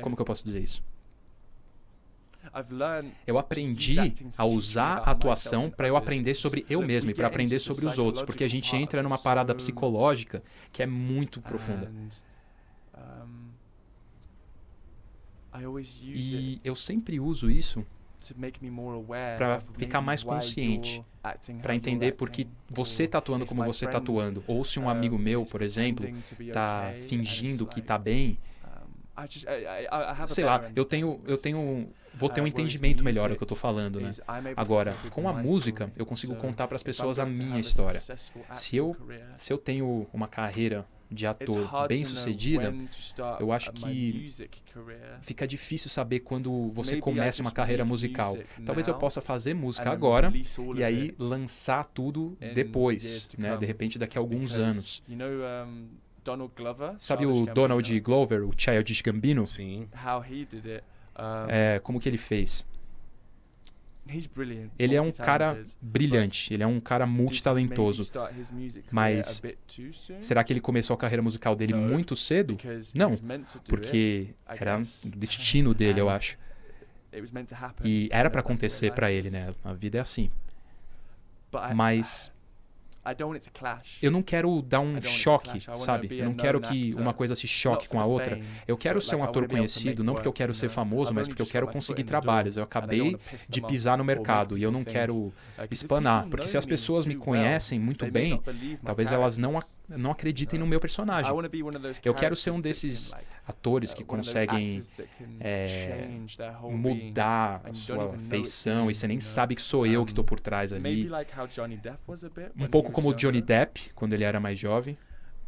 Como que eu posso dizer isso? Eu aprendi a usar a atuação para eu aprender sobre eu mesmo e para aprender sobre os outros, porque a gente entra numa parada psicológica que é muito profunda. E eu sempre uso isso para ficar mais consciente, para entender por que você está atuando como você está atuando, ou se um amigo meu, por exemplo, está fingindo que está bem. Sei lá, eu tenho, eu tenho vou ter um entendimento melhor do que eu estou falando, né? Agora, com a música, eu consigo contar para as pessoas a minha história. Se eu, se eu tenho uma carreira de ator bem sucedida, eu acho que fica difícil saber quando você começa uma carreira musical. Talvez eu possa fazer música agora e aí lançar tudo depois, né? De repente daqui a alguns anos. Sabe o Donald Glover, o Childish Gambino? Sim é, como que ele fez. Ele é um cara brilhante, ele é um cara multitalentoso. Mas será que ele começou a carreira musical dele muito cedo? Não, porque era o destino dele, eu acho. E era para acontecer para ele, né? A vida é assim. Mas eu não quero dar um choque, sabe? Eu não quero que uma coisa se uh, choque com a outra. Eu quero ser um ator conhecido, não porque eu quero ser famoso, mas porque eu quero conseguir trabalhos. Eu acabei de pisar no mercado e eu não quero espanar, porque se as pessoas me conhecem muito bem, talvez elas não acreditem não acreditem no meu personagem. Eu quero ser um desses atores uh, que conseguem é, mudar a sua feição e você nem sabe que sou eu que estou por trás ali. Um pouco como o Johnny Depp, quando ele era mais jovem.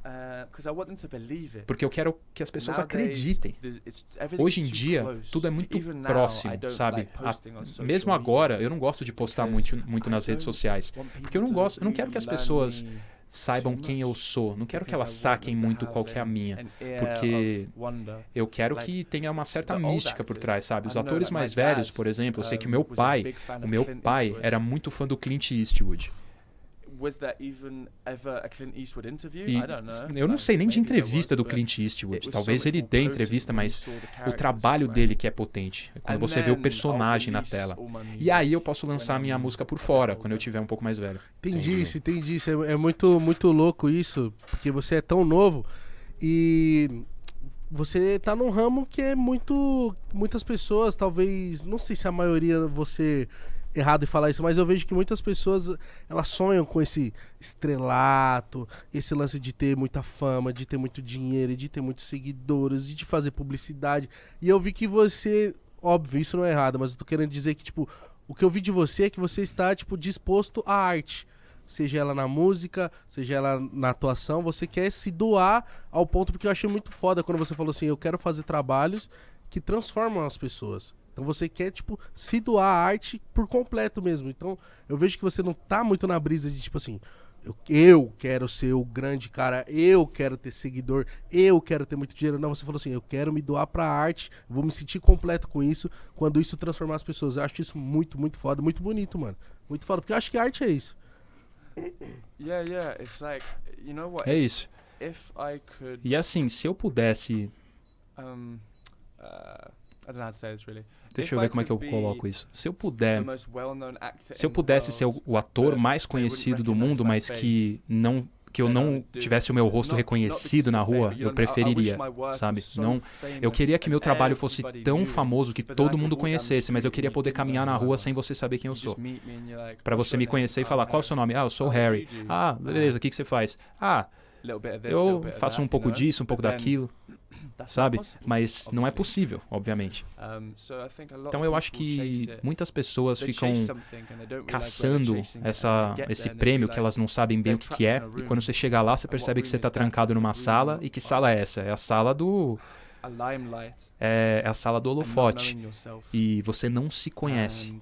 Uh, porque eu quero que as pessoas acreditem. Hoje em dia, tudo é muito próximo, sabe? A, mesmo agora, eu não gosto de postar muito, muito nas redes sociais. Porque eu não gosto, eu não quero que as pessoas saibam quem eu sou. Não quero que elas saquem muito qual que é a minha, porque eu quero que tenha uma certa mística por trás, sabe? Os atores mais velhos, por exemplo, eu sei que o meu pai, o meu pai era muito fã do Clint Eastwood. E eu não sei nem de entrevista do Clint Eastwood. Talvez ele dê entrevista, mas o trabalho dele que é potente. É quando você vê o oh, personagem na tela. E aí eu posso lançar minha música por fora, quando eu tiver um pouco mais velho. Entendi isso, entendi isso. É, é muito, muito louco isso, porque você é tão novo e você tá num ramo que é muito. Muitas pessoas, talvez. Não sei se a maioria você errado em falar isso, mas eu vejo que muitas pessoas elas sonham com esse estrelato, esse lance de ter muita fama, de ter muito dinheiro, de ter muitos seguidores, de fazer publicidade. E eu vi que você, óbvio, isso não é errado, mas eu tô querendo dizer que tipo, o que eu vi de você é que você está tipo disposto à arte. Seja ela na música, seja ela na atuação, você quer se doar ao ponto, porque eu achei muito foda quando você falou assim: eu quero fazer trabalhos que transformam as pessoas. Então você quer, tipo, se doar a arte por completo mesmo. Então eu vejo que você não tá muito na brisa de, tipo assim, eu, eu quero ser o grande cara, eu quero ter seguidor, eu quero ter muito dinheiro. Não, você falou assim, eu quero me doar pra arte, vou me sentir completo com isso, quando isso transformar as pessoas. Eu acho isso muito, muito foda, muito bonito, mano. Muito foda, porque eu acho que arte é isso. [COUGHS] Yeah, yeah, it's like, you know what? É isso. If I could... E assim, se eu pudesse... Um, uh say really. Deixa eu ver como é que eu coloco isso. Se eu puder, se eu pudesse ser o ator mais conhecido do mundo, mas que não que eu não tivesse o meu rosto reconhecido na rua, eu preferiria, sabe? Não, eu queria que meu trabalho fosse tão famoso que todo mundo conhecesse, mas eu queria poder caminhar na rua sem você saber quem eu sou. Para você me conhecer e oh, falar qual é o seu nome? Ah, eu sou oh, Harry. Ah, uh-huh. beleza, o que que você faz? Ah, eu faço um pouco disso, um pouco daquilo sabe? Mas não é possível, obviamente. Então eu acho que muitas pessoas ficam caçando essa, esse prêmio que elas não sabem bem o que é, e quando você chega lá, você percebe que você está trancado numa sala, e que sala é essa? É a sala do é, é, a sala do holofote e você não se conhece.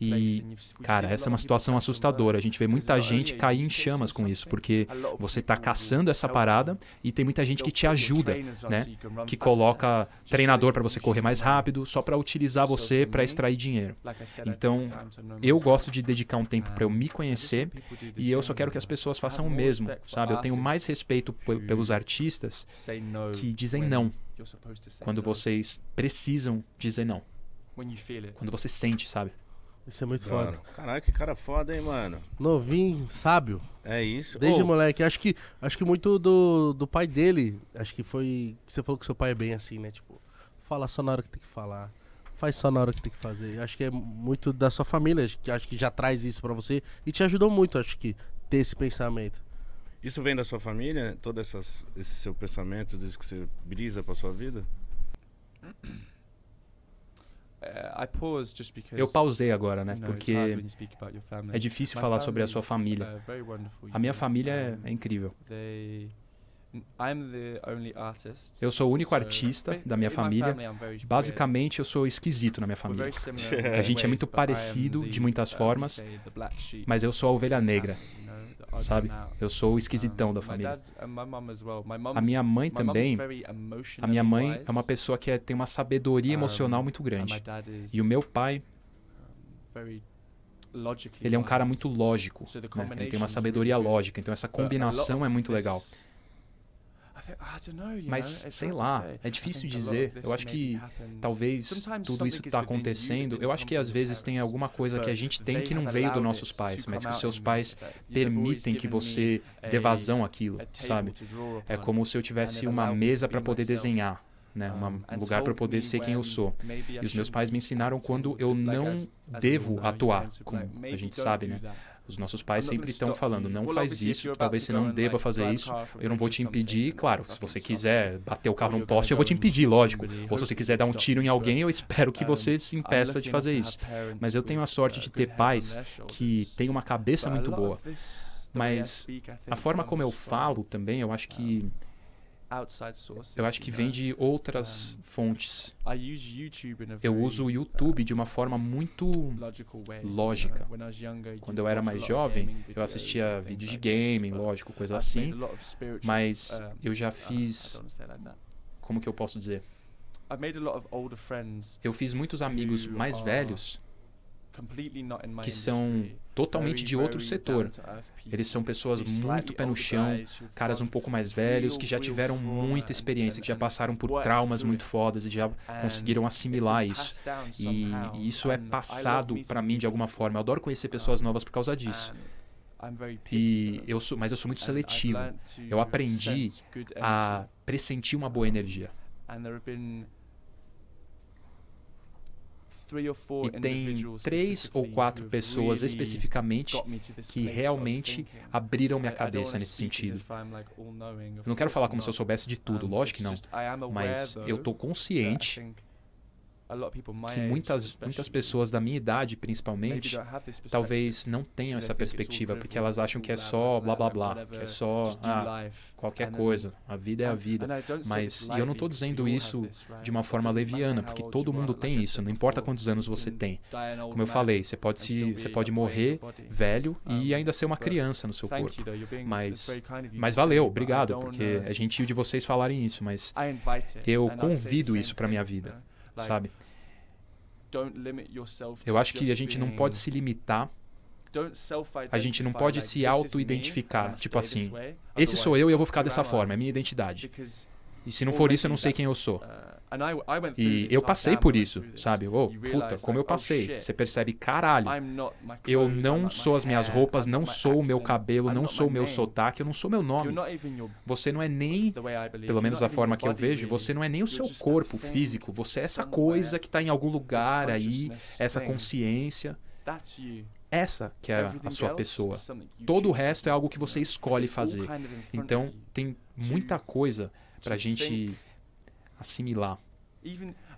E, cara, essa é uma situação assustadora. A gente vê muita gente cair em chamas com isso, porque você está caçando essa parada e tem muita gente que te ajuda, né? Que coloca treinador para você correr mais rápido, só para utilizar você para extrair dinheiro. Então, eu gosto de dedicar um tempo para eu me conhecer e eu só quero que as pessoas façam o mesmo, sabe? Eu tenho mais respeito pelos artistas que dizem não quando vocês precisam dizer não. Quando você sente, sabe? Isso é muito Mano, foda. Caralho, que cara foda, hein, mano? Novinho, sábio. É isso. Desde moleque. Acho que, acho que muito do, do pai dele. Acho que foi. Você falou que seu pai é bem assim, né? Tipo, fala só na hora que tem que falar. Faz só na hora que tem que fazer. Acho que é muito da sua família. Acho que, acho que já traz isso para você. E te ajudou muito, acho que, ter esse pensamento. Isso vem da sua família? Todo essas, esse seu pensamento desde que você brisa pra sua vida? É, eu pausei agora, né? Porque é difícil falar sobre a sua família. Uh, a minha família é, incrível. Eu sou o único artista da minha família. Basicamente, eu sou esquisito na minha família. A gente é muito parecido de muitas uh, formas, mas eu sou a ovelha negra sabe? Eu sou o esquisitão da família. Uh, a minha mãe também, a minha mãe é uma pessoa que é, tem uma sabedoria emocional muito grande. E o meu pai, ele é um cara muito lógico. Né? Ele tem uma sabedoria lógica, então essa combinação é muito legal. Ah, mas sei lá, é difícil dizer. Eu acho que talvez tudo isso está acontecendo. Eu acho que às vezes tem alguma coisa que a gente tem que não veio dos nossos pais, mas que os seus pais permitem que você dê vazão àquilo, sabe? É como se eu tivesse uma mesa para poder desenhar. Né, um lugar para poder ser quem eu sou. E os meus pais me ensinaram quando eu não devo oh, atuar, como a gente sabe, né? Os nossos pais sempre estão falando, não faz isso, talvez você não deva fazer isso, eu não vou te impedir. Claro, se você quiser bater o carro num poste, eu vou te impedir, lógico. Ou se você quiser dar um tiro em alguém, eu espero que você se impeça de fazer isso. Mas eu tenho a sorte de ter pais que têm uma cabeça muito boa. Mas a forma como eu falo também, eu acho que outside sources. Eu acho que vem de outras um, fontes. Eu uso o uh, YouTube de uma forma muito lógica. Quando eu era mais jovem, eu assistia vídeos de gaming, lógico, coisa assim. Mas uh, eu já uh, fiz. Como que eu posso dizer? Eu fiz muitos amigos mais velhos que são totalmente de outro setor. Eles são pessoas muito pé no chão, caras um pouco mais velhos, que já tiveram muita experiência, que já passaram por traumas muito fodas e já conseguiram assimilar isso. E, isso é passado para mim de alguma forma. Eu adoro conhecer pessoas novas por causa disso. E eu sou, mas eu sou muito seletivo. Eu aprendi a pressentir uma boa energia e tem três ou quatro pessoas especificamente que realmente abriram minha cabeça nesse sentido. Eu não quero falar como se eu soubesse de tudo, lógico que não, mas eu estou consciente que muitas, muitas pessoas da minha idade, principalmente, talvez não tenham essa perspectiva, porque elas acham que é só blá blá blá, que é só ah, qualquer coisa, a vida é a vida. Mas eu não estou dizendo isso de uma forma leviana, porque todo mundo tem isso, não importa quantos anos você tem. Como eu falei, você pode, se, você pode morrer velho e ainda ser uma criança no seu corpo. Mas, mas valeu, obrigado, porque é gentil de vocês falarem isso, mas eu convido isso para minha vida sabe? Eu acho que a gente não pode se limitar. A gente não pode se auto-identificar, tipo assim, esse sou eu e eu vou ficar dessa forma, é minha identidade. E se não for isso, eu não sei quem eu sou. E eu passei por isso, sabe? Oh, puta, como eu oh, passei. Você percebe, caralho, eu não sou as minhas roupas, não sou o meu cabelo, não sou o meu sotaque, eu não sou meu nome. Você não é nem, pelo menos da forma que eu vejo, você não é nem o seu corpo físico, você é essa coisa que está em algum lugar aí, essa consciência. Essa que é a sua pessoa. Todo o resto é algo que você escolhe fazer. Então, tem muita coisa para a gente assimilar.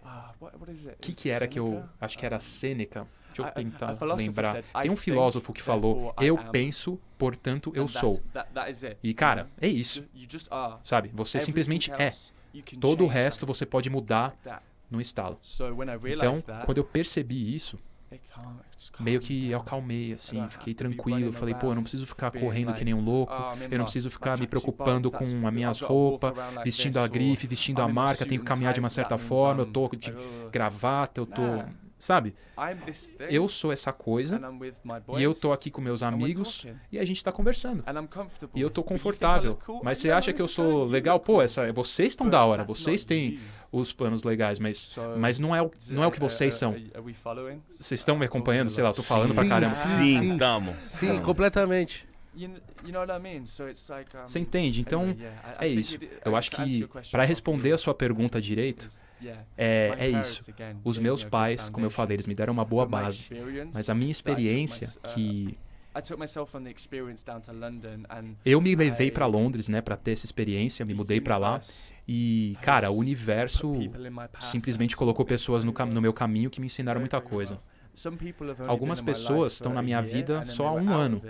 Ah, o que, que era que eu. Acho que era ah, Sêneca. Deixa eu tentar lembrar. Tem um filósofo que falou: Eu penso, portanto eu sou. E, cara, é isso. Sabe? Você simplesmente é. Todo o resto você pode mudar no estalo. Então, quando eu percebi isso, é é meio que né? acalmei, assim, fiquei tranquilo. Falei, pô, eu não preciso ficar correndo que nem um louco, ah, eu não preciso ficar me preocupando tá com as minhas roupas, vestindo a grife, vestindo ah, a marca, tenho que caminhar de uma certa forma, eu tô de gravata, eu tô Sabe? Eu sou essa coisa e eu tô aqui com meus amigos e a gente tá conversando. E eu tô confortável. Mas você acha que eu sou legal? Pô, essa, vocês estão da hora, vocês têm os planos legais, mas, mas não, é o, não é o que vocês uh, são. Uh, vocês estão me uh, acompanhando? Sei lá, eu tô falando sim, pra caramba. Sim, tamo. Sim, completamente. Você entende? Então, é isso. Eu acho que, para responder a sua pergunta direito, é, é isso. Os meus pais, como eu falei, eles me deram uma boa base. Mas a minha experiência, uh, que eu me levei para Londres, né, para ter essa experiência, me mudei para lá e, cara, o universo simplesmente colocou pessoas no, no, meu caminho que me ensinaram muita coisa. Algumas pessoas estão na minha vida só há um ano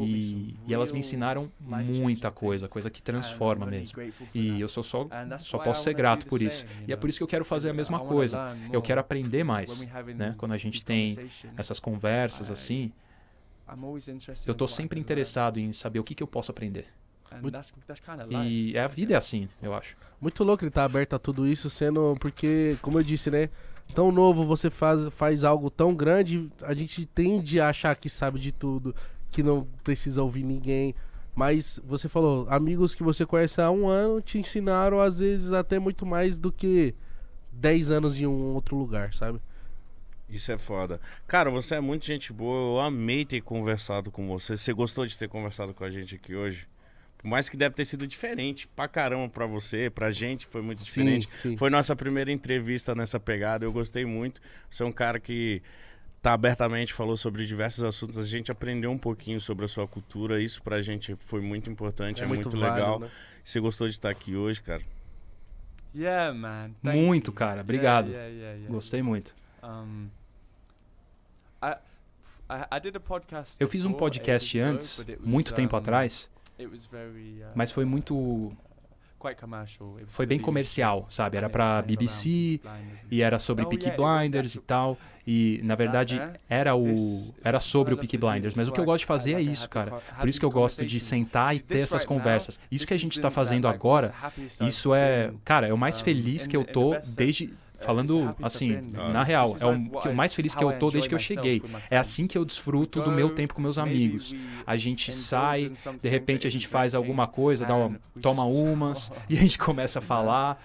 e, e elas me ensinaram muita coisa, coisa que transforma mesmo. E eu sou só, só posso ser grato por isso. E é por isso que eu quero fazer a mesma coisa. Eu quero aprender mais. Né? Quando a gente tem essas conversas assim, eu estou sempre interessado em saber o que, que eu posso aprender. E é a vida é assim, eu acho. Muito louco ele estar tá aberto a tudo isso, sendo. Porque, como eu disse, né? tão novo, você faz, faz algo tão grande, a gente tende a achar que sabe de tudo, que não precisa ouvir ninguém. Mas você falou, amigos que você conhece há um ano te ensinaram, às vezes, até muito mais do que 10 anos em um outro lugar, sabe? Isso é foda. Cara, você é muito gente boa. Eu amei ter conversado com você. Você gostou de ter conversado com a gente aqui hoje? mais que deve ter sido diferente pra caramba pra você, pra gente, foi muito diferente. Sim, sim. Foi nossa primeira entrevista nessa pegada, eu gostei muito. Você é um cara que tá abertamente falou sobre diversos assuntos. A gente aprendeu um pouquinho sobre a sua cultura, isso pra gente foi muito importante, é, é muito, muito válido, legal. Né? Você gostou de estar aqui hoje, cara? Yeah, man. Thank muito, you. cara. Obrigado. Yeah, yeah, yeah, gostei muito. Um, I, I, did a podcast eu fiz um podcast antes, muito tempo atrás, Uh, mas foi muito foi bem comercial, sabe? Era para BBC e era sobre oh, Peaky Blinders e tal. E na verdade era o era sobre o Peaky Blinders, mas o que eu gosto de fazer é isso, cara. Por isso que eu gosto de sentar e ter essas conversas. Isso que a gente está fazendo agora, isso é, cara, é o mais feliz que eu tô desde é, é falando assim, na real, é o, é mais feliz que eu tô desde que eu cheguei. É assim que eu desfruto do meu então, tempo com meus amigos. A gente sai, de repente a gente faz alguma coisa, dá uma, toma [LAUGHS] umas oh. e a gente começa a falar.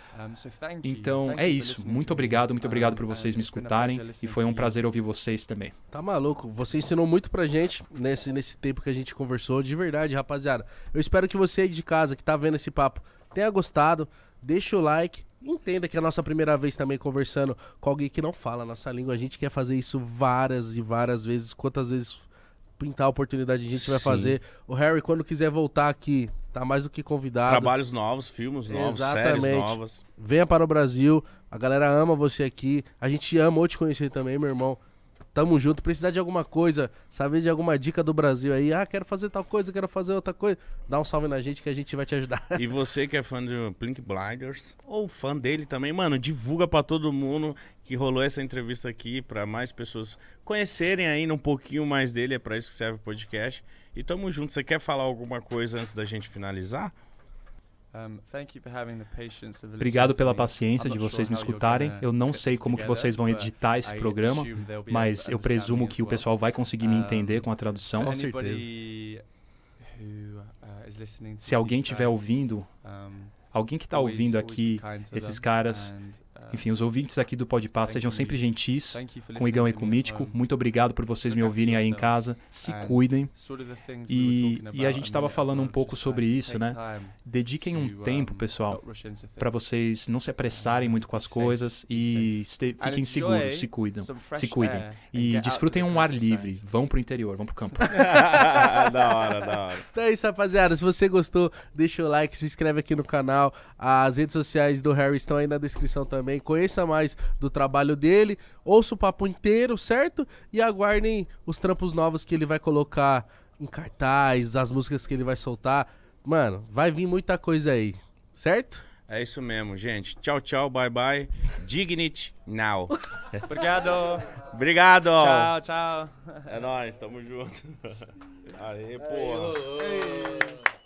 Então é isso. Muito obrigado, muito obrigado por vocês me escutarem e foi um prazer ouvir vocês também. Tá maluco? Você ensinou muito pra gente nesse, nesse tempo que a gente conversou, de verdade, rapaziada. Eu espero que você aí de casa que tá vendo esse papo tenha gostado. Deixa o like, entenda que é a nossa primeira vez também conversando com alguém que não fala a nossa língua. A gente quer fazer isso várias e várias vezes, quantas vezes pintar a oportunidade a gente Sim. vai fazer. O Harry, quando quiser voltar aqui, tá mais do que convidado. Trabalhos novos, filmes novos, Exatamente. séries novas. Venha para o Brasil, a galera ama você aqui. A gente ama te conhecer também, meu irmão. Tamo junto. Precisar de alguma coisa, saber de alguma dica do Brasil aí. Ah, quero fazer tal coisa, quero fazer outra coisa. Dá um salve na gente que a gente vai te ajudar. E você que é fã do Plink Blinders, ou fã dele também, mano, divulga para todo mundo que rolou essa entrevista aqui, para mais pessoas conhecerem ainda um pouquinho mais dele. É para isso que serve o podcast. E tamo junto. Você quer falar alguma coisa antes da gente finalizar? Obrigado pela paciência de vocês me escutarem. Eu não sei como que vocês vão editar esse programa, mas eu presumo que o pessoal vai conseguir me entender com a tradução. Com certeza. Uh, Se alguém estiver ouvindo, alguém que está ouvindo aqui, esses caras é. Enfim, os ouvintes aqui do Podpass sejam sempre gentis com o Igão e com o Mítico. Muito obrigado por vocês me ouvirem aí em casa. Se cuidem. E, e a gente estava falando um pouco sobre isso, né? Dediquem um tempo, pessoal, para vocês não se apressarem muito com as coisas e fiquem seguros, se cuidem se cuidem. E desfrutem um ar livre. Vão pro interior, vão pro campo. [LAUGHS] da hora, da hora. Então é isso, rapaziada. Se você gostou, deixa o like, se inscreve aqui no canal. As redes sociais do Harry estão aí na descrição também aí, conheça mais do trabalho dele, ouça o papo inteiro, certo? E aguardem os trampos novos que ele vai colocar em cartaz, as músicas que ele vai soltar. Mano, vai vir muita coisa aí, certo? É isso mesmo, gente. Tchau, tchau, bye, bye. Dignity now. [LAUGHS] Obrigado. Obrigado. Tchau, tchau. É nóis, tamo junto. [LAUGHS] Aê, porra. Aê.